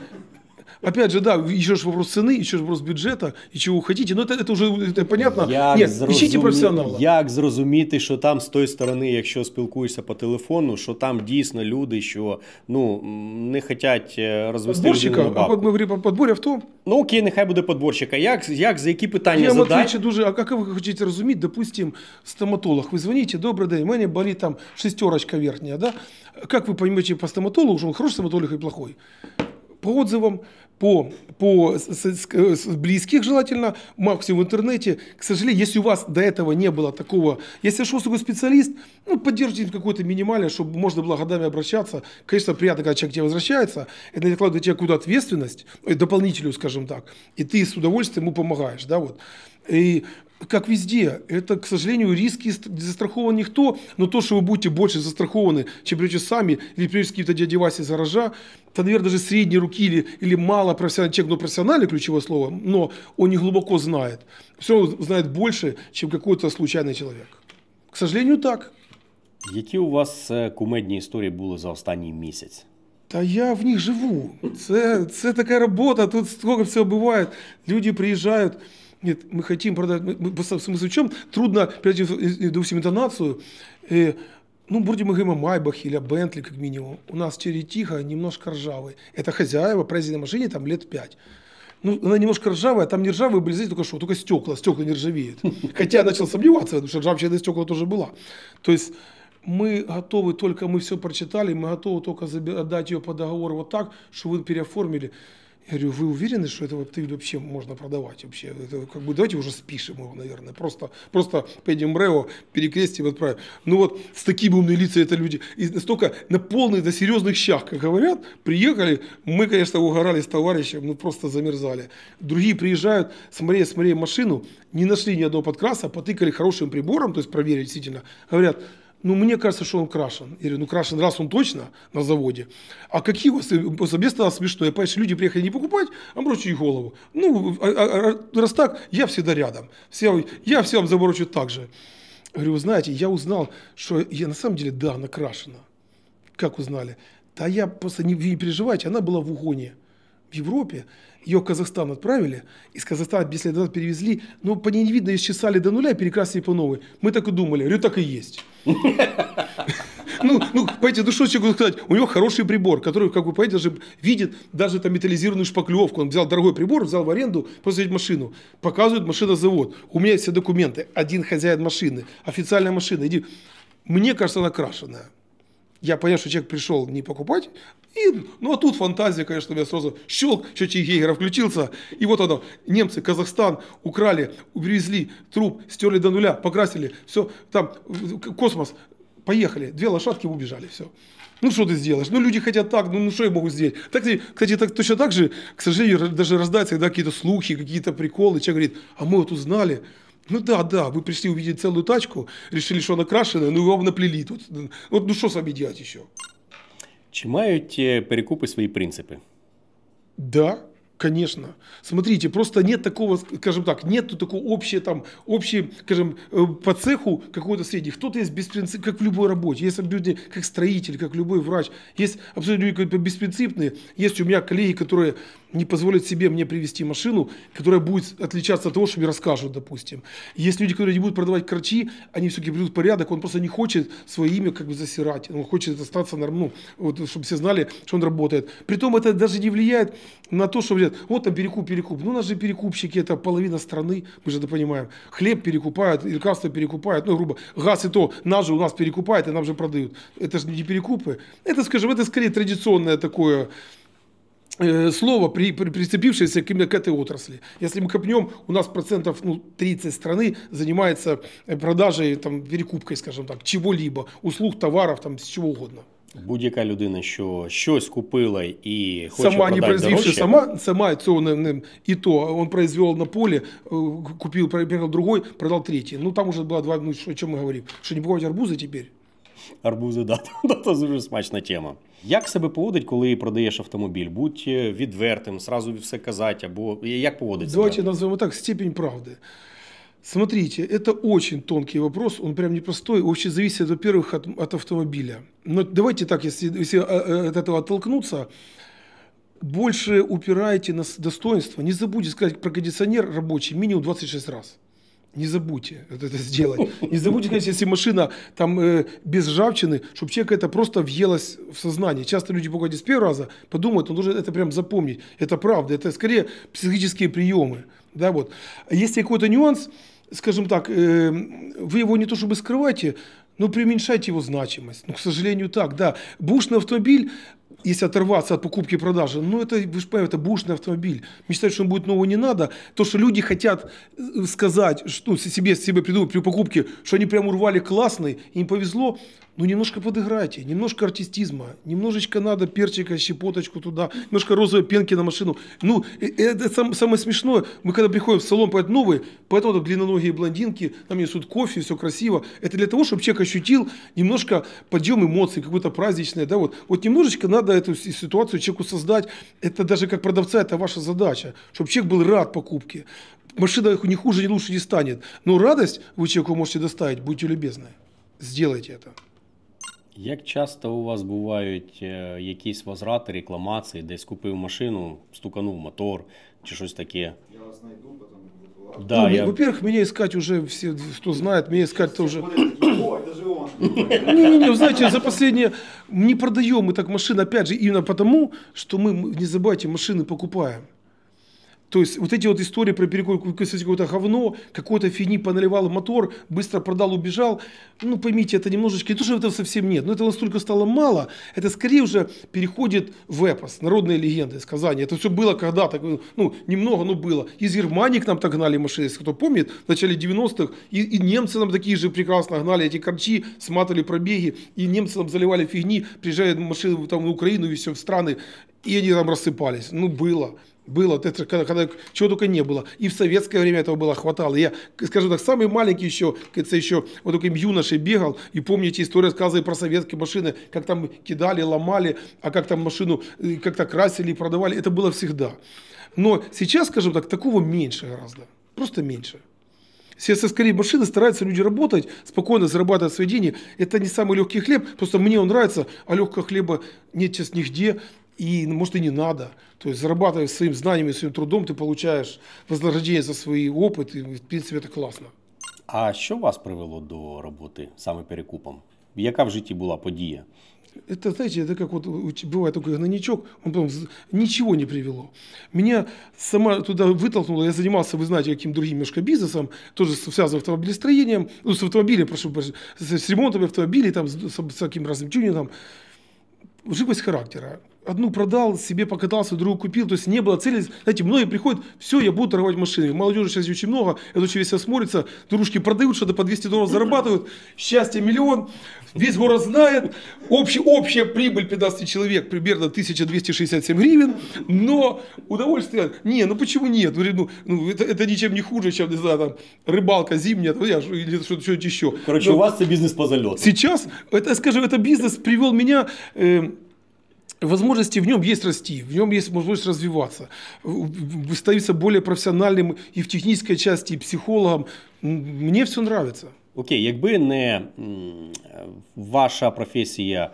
опять же, да, еще же вопрос цены, еще же вопрос бюджета, и чего вы хотите. Но это, это вже это понятно. Як Нет, зрозумі... ищите професіонала. Як зрозуміти, що там з тої сторони, якщо спілкуєшся по телефону, що там дійсно люди, що ну не хочуть розвести Подборщика, людину на а бабку. а подборі, подборі авто? Ну окей, нехай буде подборщика. Як, як за які питання Я задати? Матвійович, дуже, а як ви хочете розуміти, допустим, стоматолог, ви дзвоните, добрий день, у мене болить там шестерочка верхня, да? Как вы поймете по стоматологу, что он хороший стоматолог и плохой? По отзывам, по, по с, с, близких желательно, максимум в интернете. К сожалению, если у вас до этого не было такого, если шел такой специалист, ну, поддержите какой-то минимальный, чтобы можно было годами обращаться. Конечно, приятно, когда человек к тебе возвращается, это накладывает тебе какую-то ответственность, э, дополнительную, скажем так, и ты с удовольствием ему помогаешь, да, вот. И как везде, это, к сожалению, риски застрахован никто, но то, что вы будете больше застрахованы, чем прежде сами, или прежде какие-то дяди Васи из то, наверное, даже средней руки или, или мало профессиональный человек, но профессиональный ключевое слово, но он не глубоко знает. Все равно знает больше, чем какой-то случайный человек. К сожалению, так. Какие у вас э, кумедные истории були за последний месяц? Та я в них живу. это це така робота, тут столько всего бывает, Люди приезжают. Нет, мы хотим продать, мы, мы, в смысле в чем? Трудно перейти в интонацию. Э, ну, вроде мы говорим о Майбах или о Бентли, как минимум. У нас тихо, немножко ржавый. Это хозяева, проездили машине там лет пять. Ну, она немножко ржавая, там не ржавые были здесь только что, только стекла, стекла не ржавеют. Хотя я начал сомневаться, потому что ржавчина стекла тоже была. То есть мы готовы только, мы все прочитали, мы готовы только отдать ее по договору вот так, чтобы вы переоформили. Я говорю, вы уверены, что это вот вообще можно продавать вообще? Это как бы давайте уже спишем его, наверное. Просто, просто пойдем Брео, перекрестим, отправим. Ну вот с такими умными лицами это люди. И настолько на полных, на серьезных щах, как говорят, приехали. Мы, конечно, угорали с товарищем, ну просто замерзали. Другие приезжают, смотри, смотри машину, не нашли ни одного подкраса, потыкали хорошим прибором, то есть проверили действительно. Говорят, ну, мне кажется, что он крашен. Я говорю, ну, крашен раз он точно на заводе. А какие у вас... Просто э, мне стало смешно. Я понимаю, что люди приехали не покупать, а морочу их голову. Ну, а, а, а, раз так, я всегда рядом. Все, я всем вам заморочу так же. Я говорю, вы знаете, я узнал, что я на самом деле, да, она крашена. Как узнали? Да я просто, не, не переживайте, она была в угоне в Европе. Ее в Казахстан отправили, из Казахстана 10 лет назад перевезли, но ну, по ней не видно, ее исчесали до нуля и перекрасили по новой. Мы так и думали, говорю, так и есть. Ну, ну, понимаете, ну что человеку сказать? У него хороший прибор, который, как вы понимаете, даже видит даже там металлизированную шпаклевку. Он взял дорогой прибор, взял в аренду, просто едет машину. Показывает машинозавод. У меня все документы. Один хозяин машины, официальная машина. Иди. Мне кажется, она крашеная я понял, что человек пришел не покупать, и, ну а тут фантазия, конечно, у меня сразу щелк, счетчик Гейгера включился, и вот оно, немцы, Казахстан украли, увезли труп, стерли до нуля, покрасили, все, там, космос, поехали, две лошадки убежали, все. Ну что ты сделаешь? Ну люди хотят так, ну, ну что я могу сделать? Так, кстати, так, точно так же, к сожалению, даже раздаются когда какие-то слухи, какие-то приколы. Человек говорит, а мы вот узнали, ну да, да, вы пришли увидеть целую тачку, решили, что она крашеная, ну и вам наплели тут. Вот ну что с вами делать еще? Чи мають перекупы свои принципы? Да, Конечно. Смотрите, просто нет такого, скажем так, нет такого общего там, общей, скажем, э, по цеху какого-то среднего. Кто-то есть беспринцип, как в любой работе. Есть люди, как строитель, как любой врач. Есть абсолютно люди беспринципные. Есть у меня коллеги, которые не позволят себе мне привести машину, которая будет отличаться от того, что мне расскажут, допустим. Есть люди, которые не будут продавать корчи, они все-таки придут в порядок, он просто не хочет свое имя как бы засирать, он хочет остаться норм, ну, вот, чтобы все знали, что он работает. Притом это даже не влияет на то, что говорят, вот там перекуп, перекуп. Ну, у нас же перекупщики, это половина страны, мы же это понимаем. Хлеб перекупают, лекарства перекупают, ну, грубо, газ и то, нас же у нас перекупают и нам же продают. Это же не перекупы. Это, скажем, это скорее традиционное такое Э, слово, при, при, прицепившееся именно к этой отрасли. Если мы копнем, у нас процентов ну, 30 страны занимается э, продажей, там, перекупкой, скажем так, чего-либо, услуг, товаров, там, з чего угодно. Будь-яка людина, що щось купила і хоче сама не произвівши сама, сама цього не, не і то він произвел на полі, купив, приїхав другой, продав третій. Ну там уже була два, ну що, що ми говоримо, що не бувають арбузи тепер арбузи, да, то дуже смачна тема. Як себе поводить, коли продаєш автомобіль? Будь відвертим, сразу все казати, або як поводить себе? Давайте назовем так, степень правды. Смотрите, это очень тонкий вопрос, он прям непростой, Вообще зависит, во-первых, от, от автомобиля. Но давайте так, если, если э, э, от этого оттолкнуться, больше упирайте на достоинство. Не забудьте сказать про кондиционер рабочий минимум 26 раз не забудьте это, сделать. Не забудьте, конечно, если машина там э, без ржавчины, чтобы человек это просто въелось в сознание. Часто люди погодят с первого раза, подумают, он должен это прям запомнить. Это правда, это скорее психологические приемы. Да, вот. Если какой-то нюанс, скажем так, э, вы его не то чтобы скрываете, но преуменьшайте его значимость. Ну, к сожалению, так, да. Бушный автомобиль если оторваться от покупки и продажи, ну это, вы же понимаете, это бушный автомобиль. Мечтать, что он будет нового не надо. То, что люди хотят э, сказать, что себе, себе придумать при покупке, что они прям урвали классный, им повезло, ну немножко подыграйте, немножко артистизма, немножечко надо перчика, щепоточку туда, немножко розовой пенки на машину. Ну, э, э, это самое смешное. Мы когда приходим в салон, поэт новый, поэтому там длинноногие блондинки, там несут кофе, все красиво. Это для того, чтобы человек ощутил немножко подъем эмоций, какой-то праздничный, да, вот. Вот немножечко надо эту ситуацию человеку создать. Это даже как продавца, это ваша задача, чтобы человек был рад покупке. Машина ни хуже, ни лучше не станет. Но радость вы человеку можете доставить, будьте любезны. Сделайте это. Як часто у вас бувають якісь возврати, рекламації, десь купив машину, стуканув мотор чи щось таке? Я вас знайду, потім да, ну, я... Во-первых, меня искать уже все, кто знает, меня искать-то уже... Ой, даже он. Не-не-не, знаете, за последние... Не продаем мы так машины, опять же, именно потому, что мы, не забывайте, машины покупаем. То есть вот эти вот истории про перекур, какое-то говно, какой-то фигни поналивал мотор, быстро продал, убежал. Ну, поймите, это немножечко, и тоже этого совсем нет. Но этого настолько стало мало, это скорее уже переходит в эпос, народные легенды, сказания. Это все было когда-то, ну, ну, немного, но было. Из Германии к нам так гнали машины, если кто помнит, в начале 90-х, и, и немцы нам такие же прекрасно гнали эти корчи, сматывали пробеги, и немцы нам заливали фигни, приезжают машины там, в Украину и все, в страны, и они там рассыпались. Ну, было. Было, это, когда, когда, чего только не было. И в советское время этого было хватало. Я, скажу так, самый маленький еще, кажется, еще вот таким юношей бегал. И помните, история рассказывает про советские машины, как там кидали, ломали, а как там машину э, как-то красили и продавали. Это было всегда. Но сейчас, скажем так, такого меньше гораздо. Просто меньше. Сейчас скорее машины стараются люди работать, спокойно зарабатывать свои деньги. Это не самый легкий хлеб, просто мне он нравится, а легкого хлеба нет сейчас нигде. И, ну, может, и не надо. То есть, зарабатывая своим знаниями, своим трудом, ты получаешь вознаграждение за свой опыт, и, в принципе, это классно. А что вас привело до роботи саме перекупом? Яка в житті була подія? Это, знаете, это как вот бывает такой гнойничок, он потом ничего не привело. Меня сама туда вытолкнула. я занимался, вы знаете, каким другим немножко бизнесом, тоже связан с автомобилестроением, ну, с автомобилем, прошу прощения, с ремонтом автомобилей, там, с, с, с таким разным тюнингом. Живость характера одну продал, себе покатался, другую купил. То есть не было цели. Знаете, многие приходят, все, я буду торговать машины Молодежи сейчас очень много, это очень весело смотрится. Дружки продают, что-то по 200 долларов зарабатывают. Счастье миллион. Весь город знает. Общий, общая прибыль 15 человек примерно 1267 гривен. Но удовольствие... Не, ну почему нет? Ну, ну это, это ничем не хуже, чем, не знаю, там, рыбалка зимняя там, ну, или что-то, что еще. Короче, Но у вас это бизнес по залету. Сейчас, это, скажем, это бизнес привел меня... Э, возможности в нем есть расти, в нем есть возможность развиваться, становиться более профессиональным и в технической части, и психологом. Мне все нравится. Окей, якби не ваша професія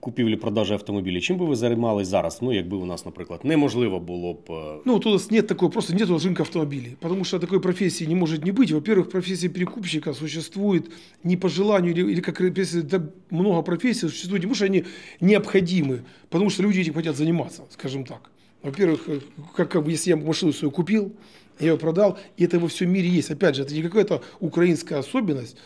купівлі-продажі автомобілів, чим би ви займалися зараз? Ну, якби у нас, наприклад, неможливо було б. Ну, вот нас нет такого, просто нет рынка автомобилей, потому что такой профессии не может не быть. Во-первых, профессия перекупщика существует не по желанию, или, или как да, много профессий существует, потому что они необходимы, потому что люди этим хотят заниматься, скажем так. Во-первых, э, как, как если я машину свою купил, я ее продал, и это во всем мире есть. Опять же, это не какая-то украинская особенность,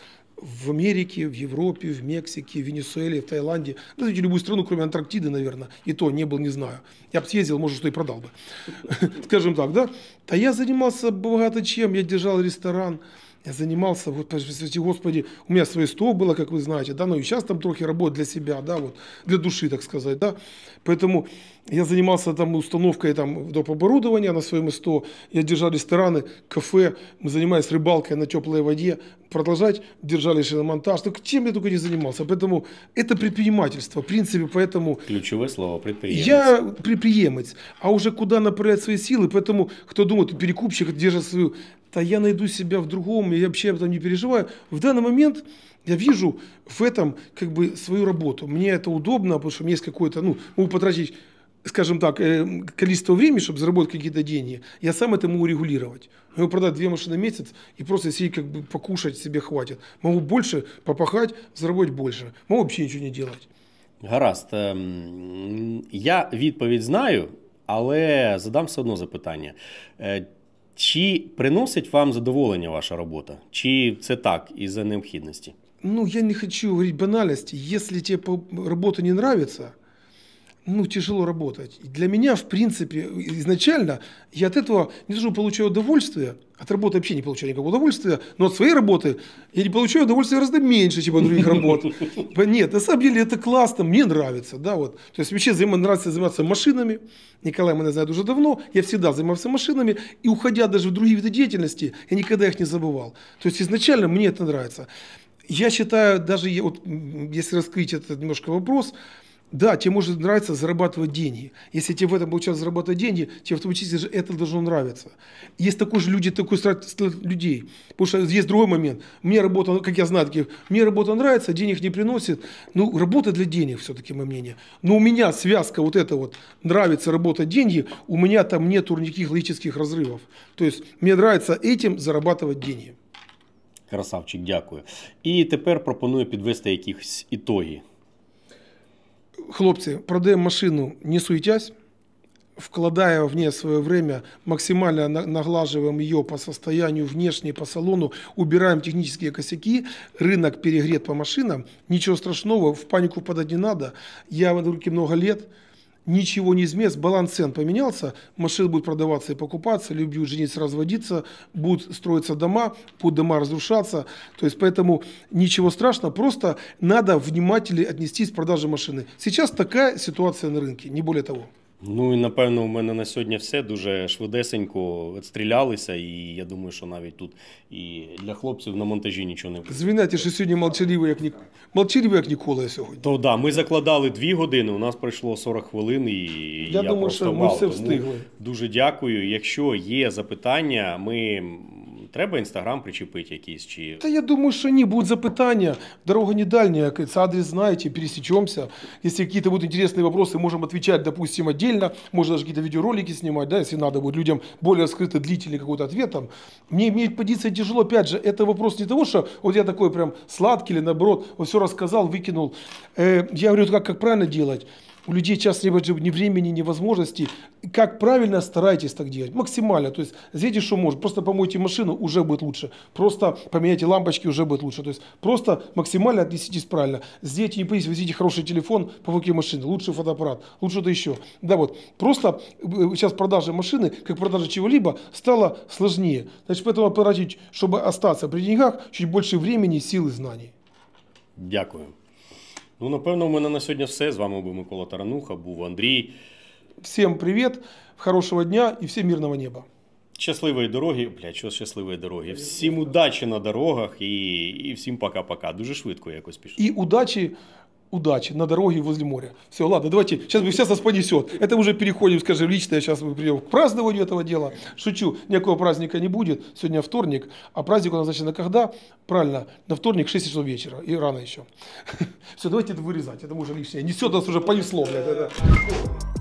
в Америке, в Европе, в Мексике, в Венесуэле, в Таиланде. Назовите любую страну, кроме Антарктиды, наверное. И то не был, не знаю. Я бы съездил, может, что и продал бы. Скажем так, да? Да я занимался богато чем. Я держал ресторан, я занимался, вот, Господи, у меня свой стол было, как вы знаете, да, ну и сейчас там трохи работаю для себя, да, вот, для души, так сказать, да, поэтому я занимался там установкой там доп. оборудования на своем 100, я держал рестораны, кафе, мы занимались рыбалкой на теплой воде, продолжать держали шиномонтаж, так чем я только не занимался, поэтому это предпринимательство, в принципе, поэтому... Ключевое слово предприниматель. Я предприниматель, а уже куда направлять свои силы, поэтому кто думает, перекупщик держит свою да я найду себя в другом, и вообще об этом не переживаю. В данный момент я вижу в этом как бы свою работу. Мне это удобно, потому что у меня есть какое-то, ну, могу потратить скажем так, э, количество времени, чтобы заработать какие-то деньги, я сам это могу регулировать. Могу продать две машины в месяц и просто себе как бы покушать себе хватит. Могу больше попахать, заработать больше. Могу вообще ничего не делать. Гаразд. Эм, я відповідь знаю, але задам все одно запитання. Э, Чи приносить вам задоволення ваша робота? Чи це так из-за необходимости? Ну, я не хочу говорить банальность. Если тебе работа не нравится, ну, тяжело работать. Для меня, в принципе, изначально я от этого не то, что получаю удовольствие, от работы вообще не получаю никакого удовольствия, но от своей работы я не получаю удовольствия гораздо меньше, чем от других работ. Нет, на самом деле это классно, мне нравится. Да, вот. То есть вообще нравится заниматься машинами. Николай меня знает уже давно, я всегда занимался машинами, и уходя даже в другие виды деятельности, я никогда их не забывал. То есть изначально мне это нравится. Я считаю, даже вот, если раскрыть этот немножко вопрос, да, тебе может нравиться зарабатывать деньги. Если тебе в этом получается зарабатывать деньги, тебе в том числе это должно нравиться. Есть такой же люди, такой страт людей. Потому что есть другой момент. Мне работа, как я знаю, таких, мне работа нравится, денег не приносит. Ну, работа для денег все-таки, мое мнение. Но у меня связка вот эта вот, нравится работа деньги, у меня там нет никаких логических разрывов. То есть мне нравится этим зарабатывать деньги. Красавчик, дякую. І тепер пропоную підвести якісь ітоги Хлопці, продаємо машину, не суетясь, вкладая в нее свое время, максимально наглаживаем ее по состоянию внешней, по салону, убираем технические косяки, рынок перегрет по машинам, ничего страшного, в панику подать не надо. Я в рынке много лет, ничего не изменится, баланс цен поменялся, машины будут продаваться и покупаться, люди будут жениться, разводиться, будут строиться дома, будут дома разрушаться. То есть поэтому ничего страшного, просто надо внимательнее отнестись к продаже машины. Сейчас такая ситуация на рынке, не более того. Ну і напевно у мене на сьогодні все дуже швидесенько відстрілялися, і я думаю, що навіть тут і для хлопців на монтажі нічого не буде. Звиняйте, що сьогодні молчаливо, як ні... молчаливо, як ніколи сьогодні. То да, ми закладали дві години. У нас пройшло 40 хвилин, і я, я думаю, просто що ми вал. все встигли. дуже дякую. Якщо є запитання, ми. Треба інстаграм причепити якийсь чи. Та я думаю, що ні, будуть запитання. Дорога не дальняя, це адрес знаєте, пересечемся. Якщо якісь будуть цікаві питання, можемо відповідати, допустим, отдельно, може навіть якісь відеоролики знімати, да, якщо треба буде людям більш розкрито, длительний какой-то ответ там. Мне иметь позицию тяжело, опять же, это вопрос не того, что вот я такой прям сладкий или наоборот, все рассказал, выкинул. Э, я говорю, как, как правильно делать? у людей часто требует ни времени, ни возможности. Как правильно, старайтесь так делать. Максимально. То есть сделайте, что можно. Просто помойте машину, уже будет лучше. Просто поменяйте лампочки, уже будет лучше. То есть просто максимально отнеситесь правильно. Сделайте, не боитесь, возьмите хороший телефон, помойте машины, лучший фотоаппарат, лучше что-то еще. Да вот. Просто э, сейчас продажа машины, как продажа чего-либо, стало сложнее. Значит, поэтому потратить, чтобы остаться при деньгах, чуть больше времени, сил и знаний. Дякую. Ну, напевно, у мене на сьогодні все. З вами був Микола Тарануха, був Андрій. Всім привіт, хорошого дня і всім мирного неба. Щасливої дороги, блядь, що щасливої дороги. Всім удачі на дорогах і і всім пока-пока. Дуже швидко якось пішло. І удачі. удачи на дороге возле моря. Все, ладно, давайте, сейчас сейчас нас понесет. Это уже переходим, скажем, я сейчас мы придем к празднованию этого дела. Шучу, никакого праздника не будет, сегодня вторник, а праздник у нас значит на когда? Правильно, на вторник 6 часов вечера, и рано еще. Все, давайте это вырезать, это уже лишнее. Несет нас уже понесло, блядь. Это.